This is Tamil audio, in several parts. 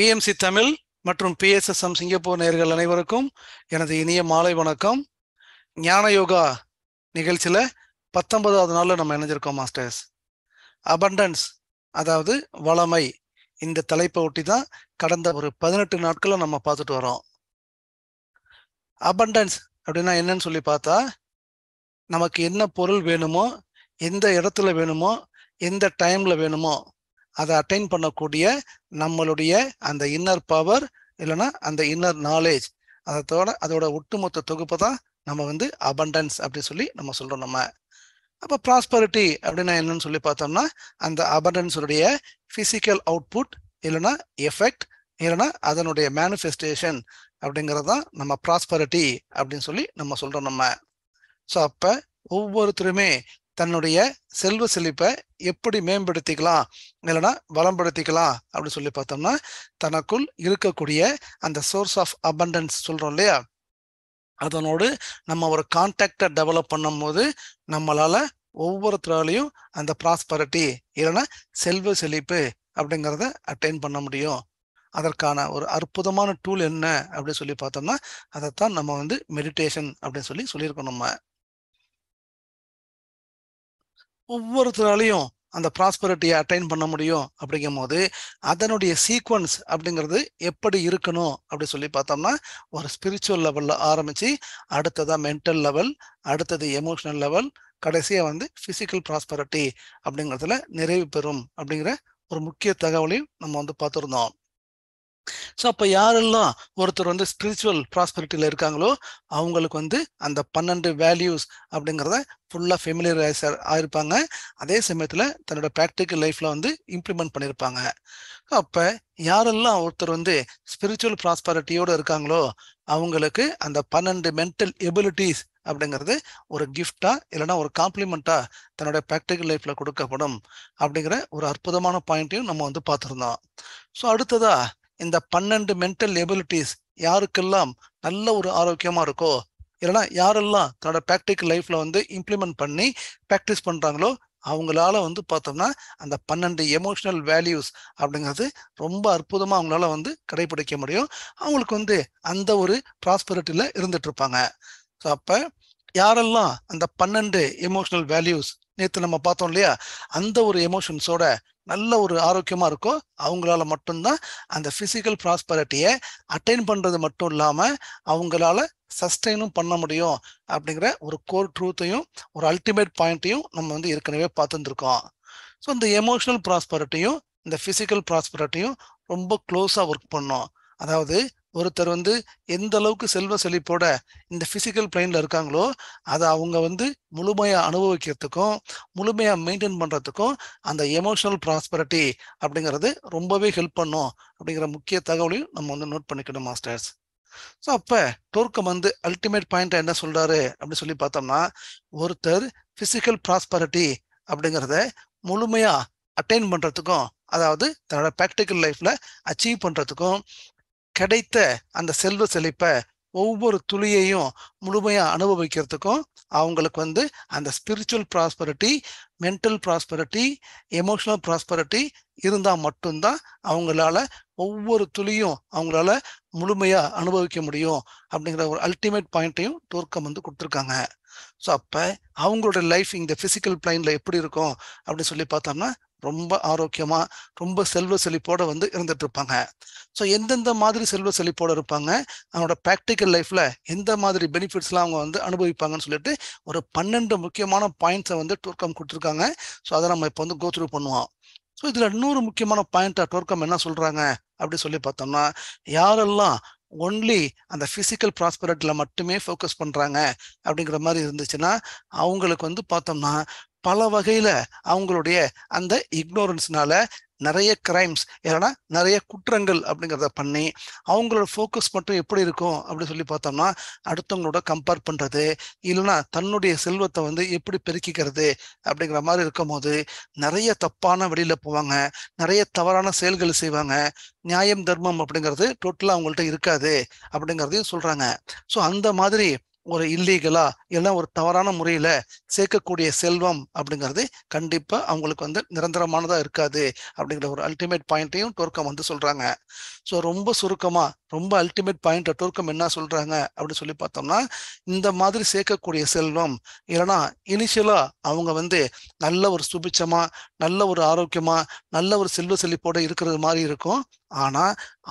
பிஎம்சி தமிழ் மற்றும் பிஎஸ்எஸ்எம் சிங்கப்பூர் நேர்கள் அனைவருக்கும் எனது இனிய மாலை வணக்கம் ஞான யோகா நிகழ்ச்சியில் பத்தொன்பதாவது நாளில் நம்ம இணைஞ்சிருக்கோம் மாஸ்டர்ஸ் அபண்டன்ஸ் அதாவது வளமை இந்த தலைப்பை ஒட்டி தான் கடந்த ஒரு பதினெட்டு நாட்களில் நம்ம பார்த்துட்டு வரோம் அபண்டன்ஸ் அப்படின்னா என்னன்னு சொல்லி பார்த்தா நமக்கு என்ன பொருள் வேணுமோ எந்த இடத்துல வேணுமோ எந்த டைமில் வேணுமோ அதை அட்டைன் பண்ணக்கூடிய நம்மளுடைய அந்த இன்னர் பவர் இல்லைன்னா அந்த இன்னர் நாலேஜ் அதோட அதோட ஒட்டுமொத்த தொகுப்பு தான் நம்ம வந்து அபண்டன்ஸ் அப்படின்னு சொல்லி நம்ம சொல்றோம் நம்ம அப்போ ப்ராஸ்பரிட்டி அப்படின்னா என்னன்னு சொல்லி பார்த்தோம்னா அந்த அபண்டன்ஸுடைய ஃபிசிக்கல் அவுட்புட் இல்லைன்னா எஃபெக்ட் இல்லைன்னா அதனுடைய மேனிஃபெஸ்டேஷன் அப்படிங்கிறது தான் நம்ம ப்ராஸ்பரிட்டி அப்படின்னு சொல்லி நம்ம சொல்கிறோம் நம்ம ஸோ அப்போ ஒவ்வொருத்தருமே தன்னுடைய செல்வ செழிப்பை எப்படி மேம்படுத்திக்கலாம் இல்லைன்னா வளம்படுத்திக்கலாம் அப்படின்னு சொல்லி பார்த்தோம்னா தனக்குள் இருக்கக்கூடிய அந்த சோர்ஸ் ஆஃப் அபண்டன்ஸ் சொல்கிறோம் இல்லையா அதனோடு நம்ம ஒரு கான்டாக்டை டெவலப் பண்ணும்போது நம்மளால் ஒவ்வொருத்தராலையும் அந்த ப்ராஸ்பரிட்டி இல்லைன்னா செல்வ செழிப்பு அப்படிங்கிறத அட்டைன் பண்ண முடியும் அதற்கான ஒரு அற்புதமான டூல் என்ன அப்படின்னு சொல்லி பார்த்தோம்னா அதைத்தான் நம்ம வந்து மெடிடேஷன் அப்படின்னு சொல்லி சொல்லியிருக்கோம் நம்ம ஒவ்வொருத்தராலையும் அந்த ப்ராஸ்பரிட்டியை அட்டைன் பண்ண முடியும் அப்படிங்கும் போது அதனுடைய சீக்வன்ஸ் அப்படிங்கிறது எப்படி இருக்கணும் அப்படி சொல்லி பார்த்தோம்னா ஒரு ஸ்பிரிச்சுவல் லெவலில் ஆரம்பித்து அடுத்ததாக மென்டல் லெவல் அடுத்தது எமோஷனல் லெவல் கடைசியாக வந்து ஃபிசிக்கல் ப்ராஸ்பரிட்டி அப்படிங்கிறதுல நிறைவு பெறும் அப்படிங்கிற ஒரு முக்கிய தகவலையும் நம்ம வந்து பார்த்துருந்தோம் ஸோ அப்போ யாரெல்லாம் ஒருத்தர் வந்து ஸ்பிரிச்சுவல் ப்ராஸ்பெரிட்டியில் இருக்காங்களோ அவங்களுக்கு வந்து அந்த பன்னெண்டு வேல்யூஸ் அப்படிங்கிறத ஃபுல்லாக ஃபெமிலியரைஸ் ஆயிருப்பாங்க அதே சமயத்தில் தன்னோட ப்ராக்டிக்கல் லைஃப்பில் வந்து இம்ப்ளிமெண்ட் பண்ணியிருப்பாங்க அப்போ யாரெல்லாம் ஒருத்தர் வந்து ஸ்பிரிச்சுவல் ப்ராஸ்பரிட்டியோடு இருக்காங்களோ அவங்களுக்கு அந்த பன்னெண்டு மென்டல் எபிலிட்டிஸ் அப்படிங்கிறது ஒரு கிஃப்டா இல்லைன்னா ஒரு காம்ப்ளிமெண்ட்டா தன்னோட ப்ராக்டிக்கல் லைஃப்ல கொடுக்கப்படும் அப்படிங்கிற ஒரு அற்புதமான பாயிண்ட்டையும் நம்ம வந்து பார்த்துருந்தோம் ஸோ அடுத்ததா இந்த பன்னெண்டு மென்டல் எபிலிட்டிஸ் யாருக்கெல்லாம் நல்ல ஒரு ஆரோக்கியமா இருக்கோ இல்லைன்னா யாரெல்லாம் தன்னோட ப்ராக்டிக்கல் லைஃப்ல வந்து இம்ப்ளிமெண்ட் பண்ணி ப்ராக்டிஸ் பண்றாங்களோ அவங்களால வந்து பார்த்தோம்னா அந்த பன்னெண்டு எமோஷனல் வேல்யூஸ் அப்படிங்கிறது ரொம்ப அற்புதமாக அவங்களால வந்து கடைபிடிக்க முடியும் அவங்களுக்கு வந்து அந்த ஒரு ப்ராஸ்பரிட்டியில் இருந்துட்டு இருப்பாங்க ஸோ அப்போ யாரெல்லாம் அந்த பன்னெண்டு எமோஷனல் வேல்யூஸ் நேற்று நம்ம பார்த்தோம் இல்லையா அந்த ஒரு எமோஷன்ஸோட நல்ல ஒரு ஆரோக்கியமா இருக்கோ அவங்களால மட்டும்தான் அந்த பிசிக்கல் ப்ராஸ்பரிட்டியை அட்டைன் பண்றது மட்டும் இல்லாம அவங்களால சஸ்டெயினும் பண்ண முடியும் அப்படிங்கிற ஒரு கோர் ட்ரூத்தையும் ஒரு அல்டிமேட் பாயிண்ட்டையும் நம்ம வந்து ஏற்கனவே பார்த்துருந்துருக்கோம் ஸோ இந்த எமோஷனல் ப்ராஸ்பரிட்டியும் இந்த ஃபிசிக்கல் ப்ராஸ்பரிட்டியும் ரொம்ப க்ளோஸாக ஒர்க் பண்ணோம் அதாவது ஒருத்தர் வந்து எந்த அளவுக்கு செல்வ செழிப்போட இந்த பிசிக்கல் பிளைன்ல இருக்காங்களோ அதை அவங்க வந்து முழுமையா அனுபவிக்கிறதுக்கும் முழுமையா மெயின்டைன் பண்றதுக்கும் அந்த எமோஷனல் ப்ராஸ்பரிட்டி அப்படிங்கிறது ரொம்பவே ஹெல்ப் பண்ணும் அப்படிங்கிற முக்கிய தகவலையும் நம்ம வந்து நோட் பண்ணிக்கணும் மாஸ்டர்ஸ் ஸோ அப்போ டோர்க்கம் வந்து அல்டிமேட் பாயிண்ட் என்ன சொல்றாரு அப்படின்னு சொல்லி பார்த்தோம்னா ஒருத்தர் பிசிக்கல் ப்ராஸ்பரிட்டி அப்படிங்கிறத முழுமையா அட்டைன் பண்ணுறதுக்கும் அதாவது தன்னோட ப்ராக்டிக்கல் லைஃப்பில் அச்சீவ் பண்றதுக்கும் கிடைத்த அந்த செல்வ செழிப்பை ஒவ்வொரு துளியையும் முழுமையாக அனுபவிக்கிறதுக்கும் அவங்களுக்கு வந்து அந்த spiritual prosperity mental prosperity emotional prosperity இருந்தால் மட்டும்தான் அவங்களால ஒவ்வொரு துளியும் அவங்களால முழுமையாக அனுபவிக்க முடியும் அப்படிங்கிற ஒரு அல்டிமேட் பாயிண்ட்டையும் தூர்க்கம் வந்து கொடுத்துருக்காங்க ஸோ அப்போ அவங்களோட லைஃப் இந்த ஃபிசிக்கல் பிளைனில் எப்படி இருக்கும் அப்படின்னு சொல்லி பார்த்தோம்னா ரொம்ப ஆரோக்கியமாக ரொம்ப செல்வ செழிப்போடு வந்து இருந்துட்டு இருப்பாங்க ஸோ எந்தெந்த மாதிரி செல்வ செழிப்போடு இருப்பாங்க அவனோட ப்ராக்டிக்கல் லைஃப்பில் எந்த மாதிரி பெனிஃபிட்ஸ்லாம் அவங்க வந்து அனுபவிப்பாங்கன்னு சொல்லிட்டு ஒரு பன்னெண்டு முக்கியமான பாயிண்ட்ஸை வந்து டூர்க்கம் கொடுத்துருக்காங்க ஸோ அதை நம்ம இப்போ வந்து கோத்ரூ பண்ணுவோம் ஸோ இதில் இன்னொரு முக்கியமான பாயிண்டா டோர்க்கம் என்ன சொல்கிறாங்க அப்படி சொல்லி பார்த்தோம்னா யாரெல்லாம் ஒன்லி அந்த பிசிக்கல் ப்ராஸ்பரட்டில் மட்டுமே ஃபோக்கஸ் பண்ணுறாங்க அப்படிங்கிற மாதிரி இருந்துச்சுன்னா அவங்களுக்கு வந்து பார்த்தோம்னா பல வகையில் அவங்களுடைய அந்த இக்னோரன்ஸ்னால நிறைய கிரைம்ஸ் ஏன்னா நிறைய குற்றங்கள் அப்படிங்கிறத பண்ணி அவங்களோட ஃபோக்கஸ் மட்டும் எப்படி இருக்கும் அப்படின்னு சொல்லி பார்த்தோம்னா அடுத்தவங்களோட கம்பேர் பண்ணுறது இல்லைன்னா தன்னுடைய செல்வத்தை வந்து எப்படி பெருக்கிக்கிறது அப்படிங்கிற மாதிரி போது நிறைய தப்பான வெளியில் போவாங்க நிறைய தவறான செயல்கள் செய்வாங்க நியாயம் தர்மம் அப்படிங்கிறது டோட்டலாக அவங்கள்ட்ட இருக்காது அப்படிங்கிறதையும் சொல்கிறாங்க ஸோ அந்த மாதிரி ஒரு இல்லீகலா இல்லைன்னா ஒரு தவறான முறையில சேர்க்கக்கூடிய செல்வம் அப்படிங்கிறது கண்டிப்பா அவங்களுக்கு வந்து நிரந்தரமானதா இருக்காது அப்படிங்கிற ஒரு அல்டிமேட் பாயிண்ட்டையும் டோர்க்கம் வந்து சொல்றாங்க ஸோ ரொம்ப சுருக்கமா ரொம்ப அல்டிமேட் பாயிண்ட் டோர்க்கம் என்ன சொல்றாங்க அப்படின்னு சொல்லி பார்த்தோம்னா இந்த மாதிரி சேர்க்கக்கூடிய செல்வம் இல்லைன்னா இனிஷியலா அவங்க வந்து நல்ல ஒரு சுபிச்சமா நல்ல ஒரு ஆரோக்கியமா நல்ல ஒரு செல்வ செழிப்போட இருக்கிறது மாதிரி இருக்கும் ஆனா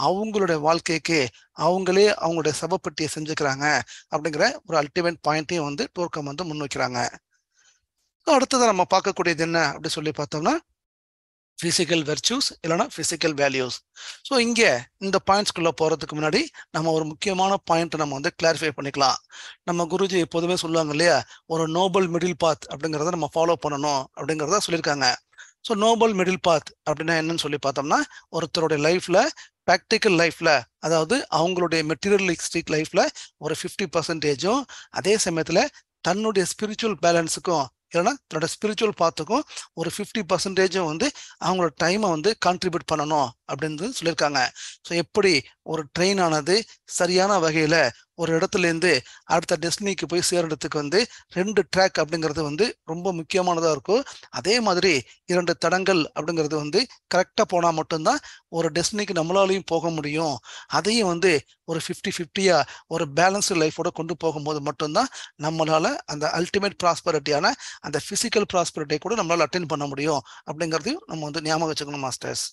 அவங்களுடைய வாழ்க்கைக்கு அவங்களே அவங்களுடைய சபப்பட்டியை செஞ்சுக்கிறாங்க அப்படிங்கிற ஒரு அல்டிமேட் பாயிண்ட்டையும் வந்து டோர்க்கம் வந்து முன் வைக்கிறாங்க அடுத்ததான் நம்ம பார்க்கக்கூடியது என்ன அப்படின்னு சொல்லி பார்த்தோம்னா ஃபிசிக்கல் வெர்ச்சூஸ் இல்லைனா ஃபிசிக்கல் வேல்யூஸ் ஸோ இங்கே இந்த பாயிண்ட்ஸ்குள்ளே போகிறதுக்கு முன்னாடி நம்ம ஒரு முக்கியமான பாயிண்ட்டை நம்ம வந்து கிளாரிஃபை பண்ணிக்கலாம் நம்ம குருஜி எப்போதுமே சொல்லுவாங்க இல்லையா ஒரு நோபல் மிடில் பாத் அப்படிங்கிறத நம்ம ஃபாலோ பண்ணணும் அப்படிங்கிறத சொல்லியிருக்காங்க ஸோ நோபல் மிடில் பாத் அப்படின்னா என்னன்னு சொல்லி பார்த்தோம்னா ஒருத்தருடைய லைஃப்பில் ப்ராக்டிக்கல் லைஃப்பில் அதாவது அவங்களுடைய மெட்டீரியலிஸ்டிக் லைஃப்பில் ஒரு ஃபிஃப்டி பர்சன்டேஜும் அதே சமயத்தில் தன்னுடைய ஸ்பிரிச்சுவல் பேலன்ஸுக்கும் இல்லைன்னா தன்னோட ஸ்பிரிச்சுவல் பார்த்துக்கும் ஒரு ஃபிஃப்டி பர்சன்டேஜும் வந்து அவங்களோட டைமை வந்து கான்ட்ரிபியூட் பண்ணணும் அப்படின்னு சொல்லியிருக்காங்க ஸோ எப்படி ஒரு ட்ரெயின் ஆனது சரியான வகையில் ஒரு இடத்துலேருந்து அடுத்த டெஸ்டினிக்கு போய் சேர்றதுக்கு வந்து ரெண்டு ட்ராக் அப்படிங்கிறது வந்து ரொம்ப முக்கியமானதாக இருக்கும் அதே மாதிரி இரண்டு தடங்கள் அப்படிங்கிறது வந்து கரெக்டாக போனால் மட்டும்தான் ஒரு டெஸ்டினிக்கு நம்மளாலையும் போக முடியும் அதையும் வந்து ஒரு ஃபிஃப்டி ஃபிஃப்டியாக ஒரு பேலன்ஸ்டு லைஃபோட கொண்டு போகும்போது மட்டும்தான் நம்மளால் அந்த அல்டிமேட் ப்ராஸ்பரிட்டியான அந்த ஃபிசிக்கல் ப்ராஸ்பரிட்டியை கூட நம்மளால் அட்டைன் பண்ண முடியும் அப்படிங்கிறதையும் நம்ம வந்து ஞாபகம் வச்சுக்கணும் மாஸ்டர்ஸ்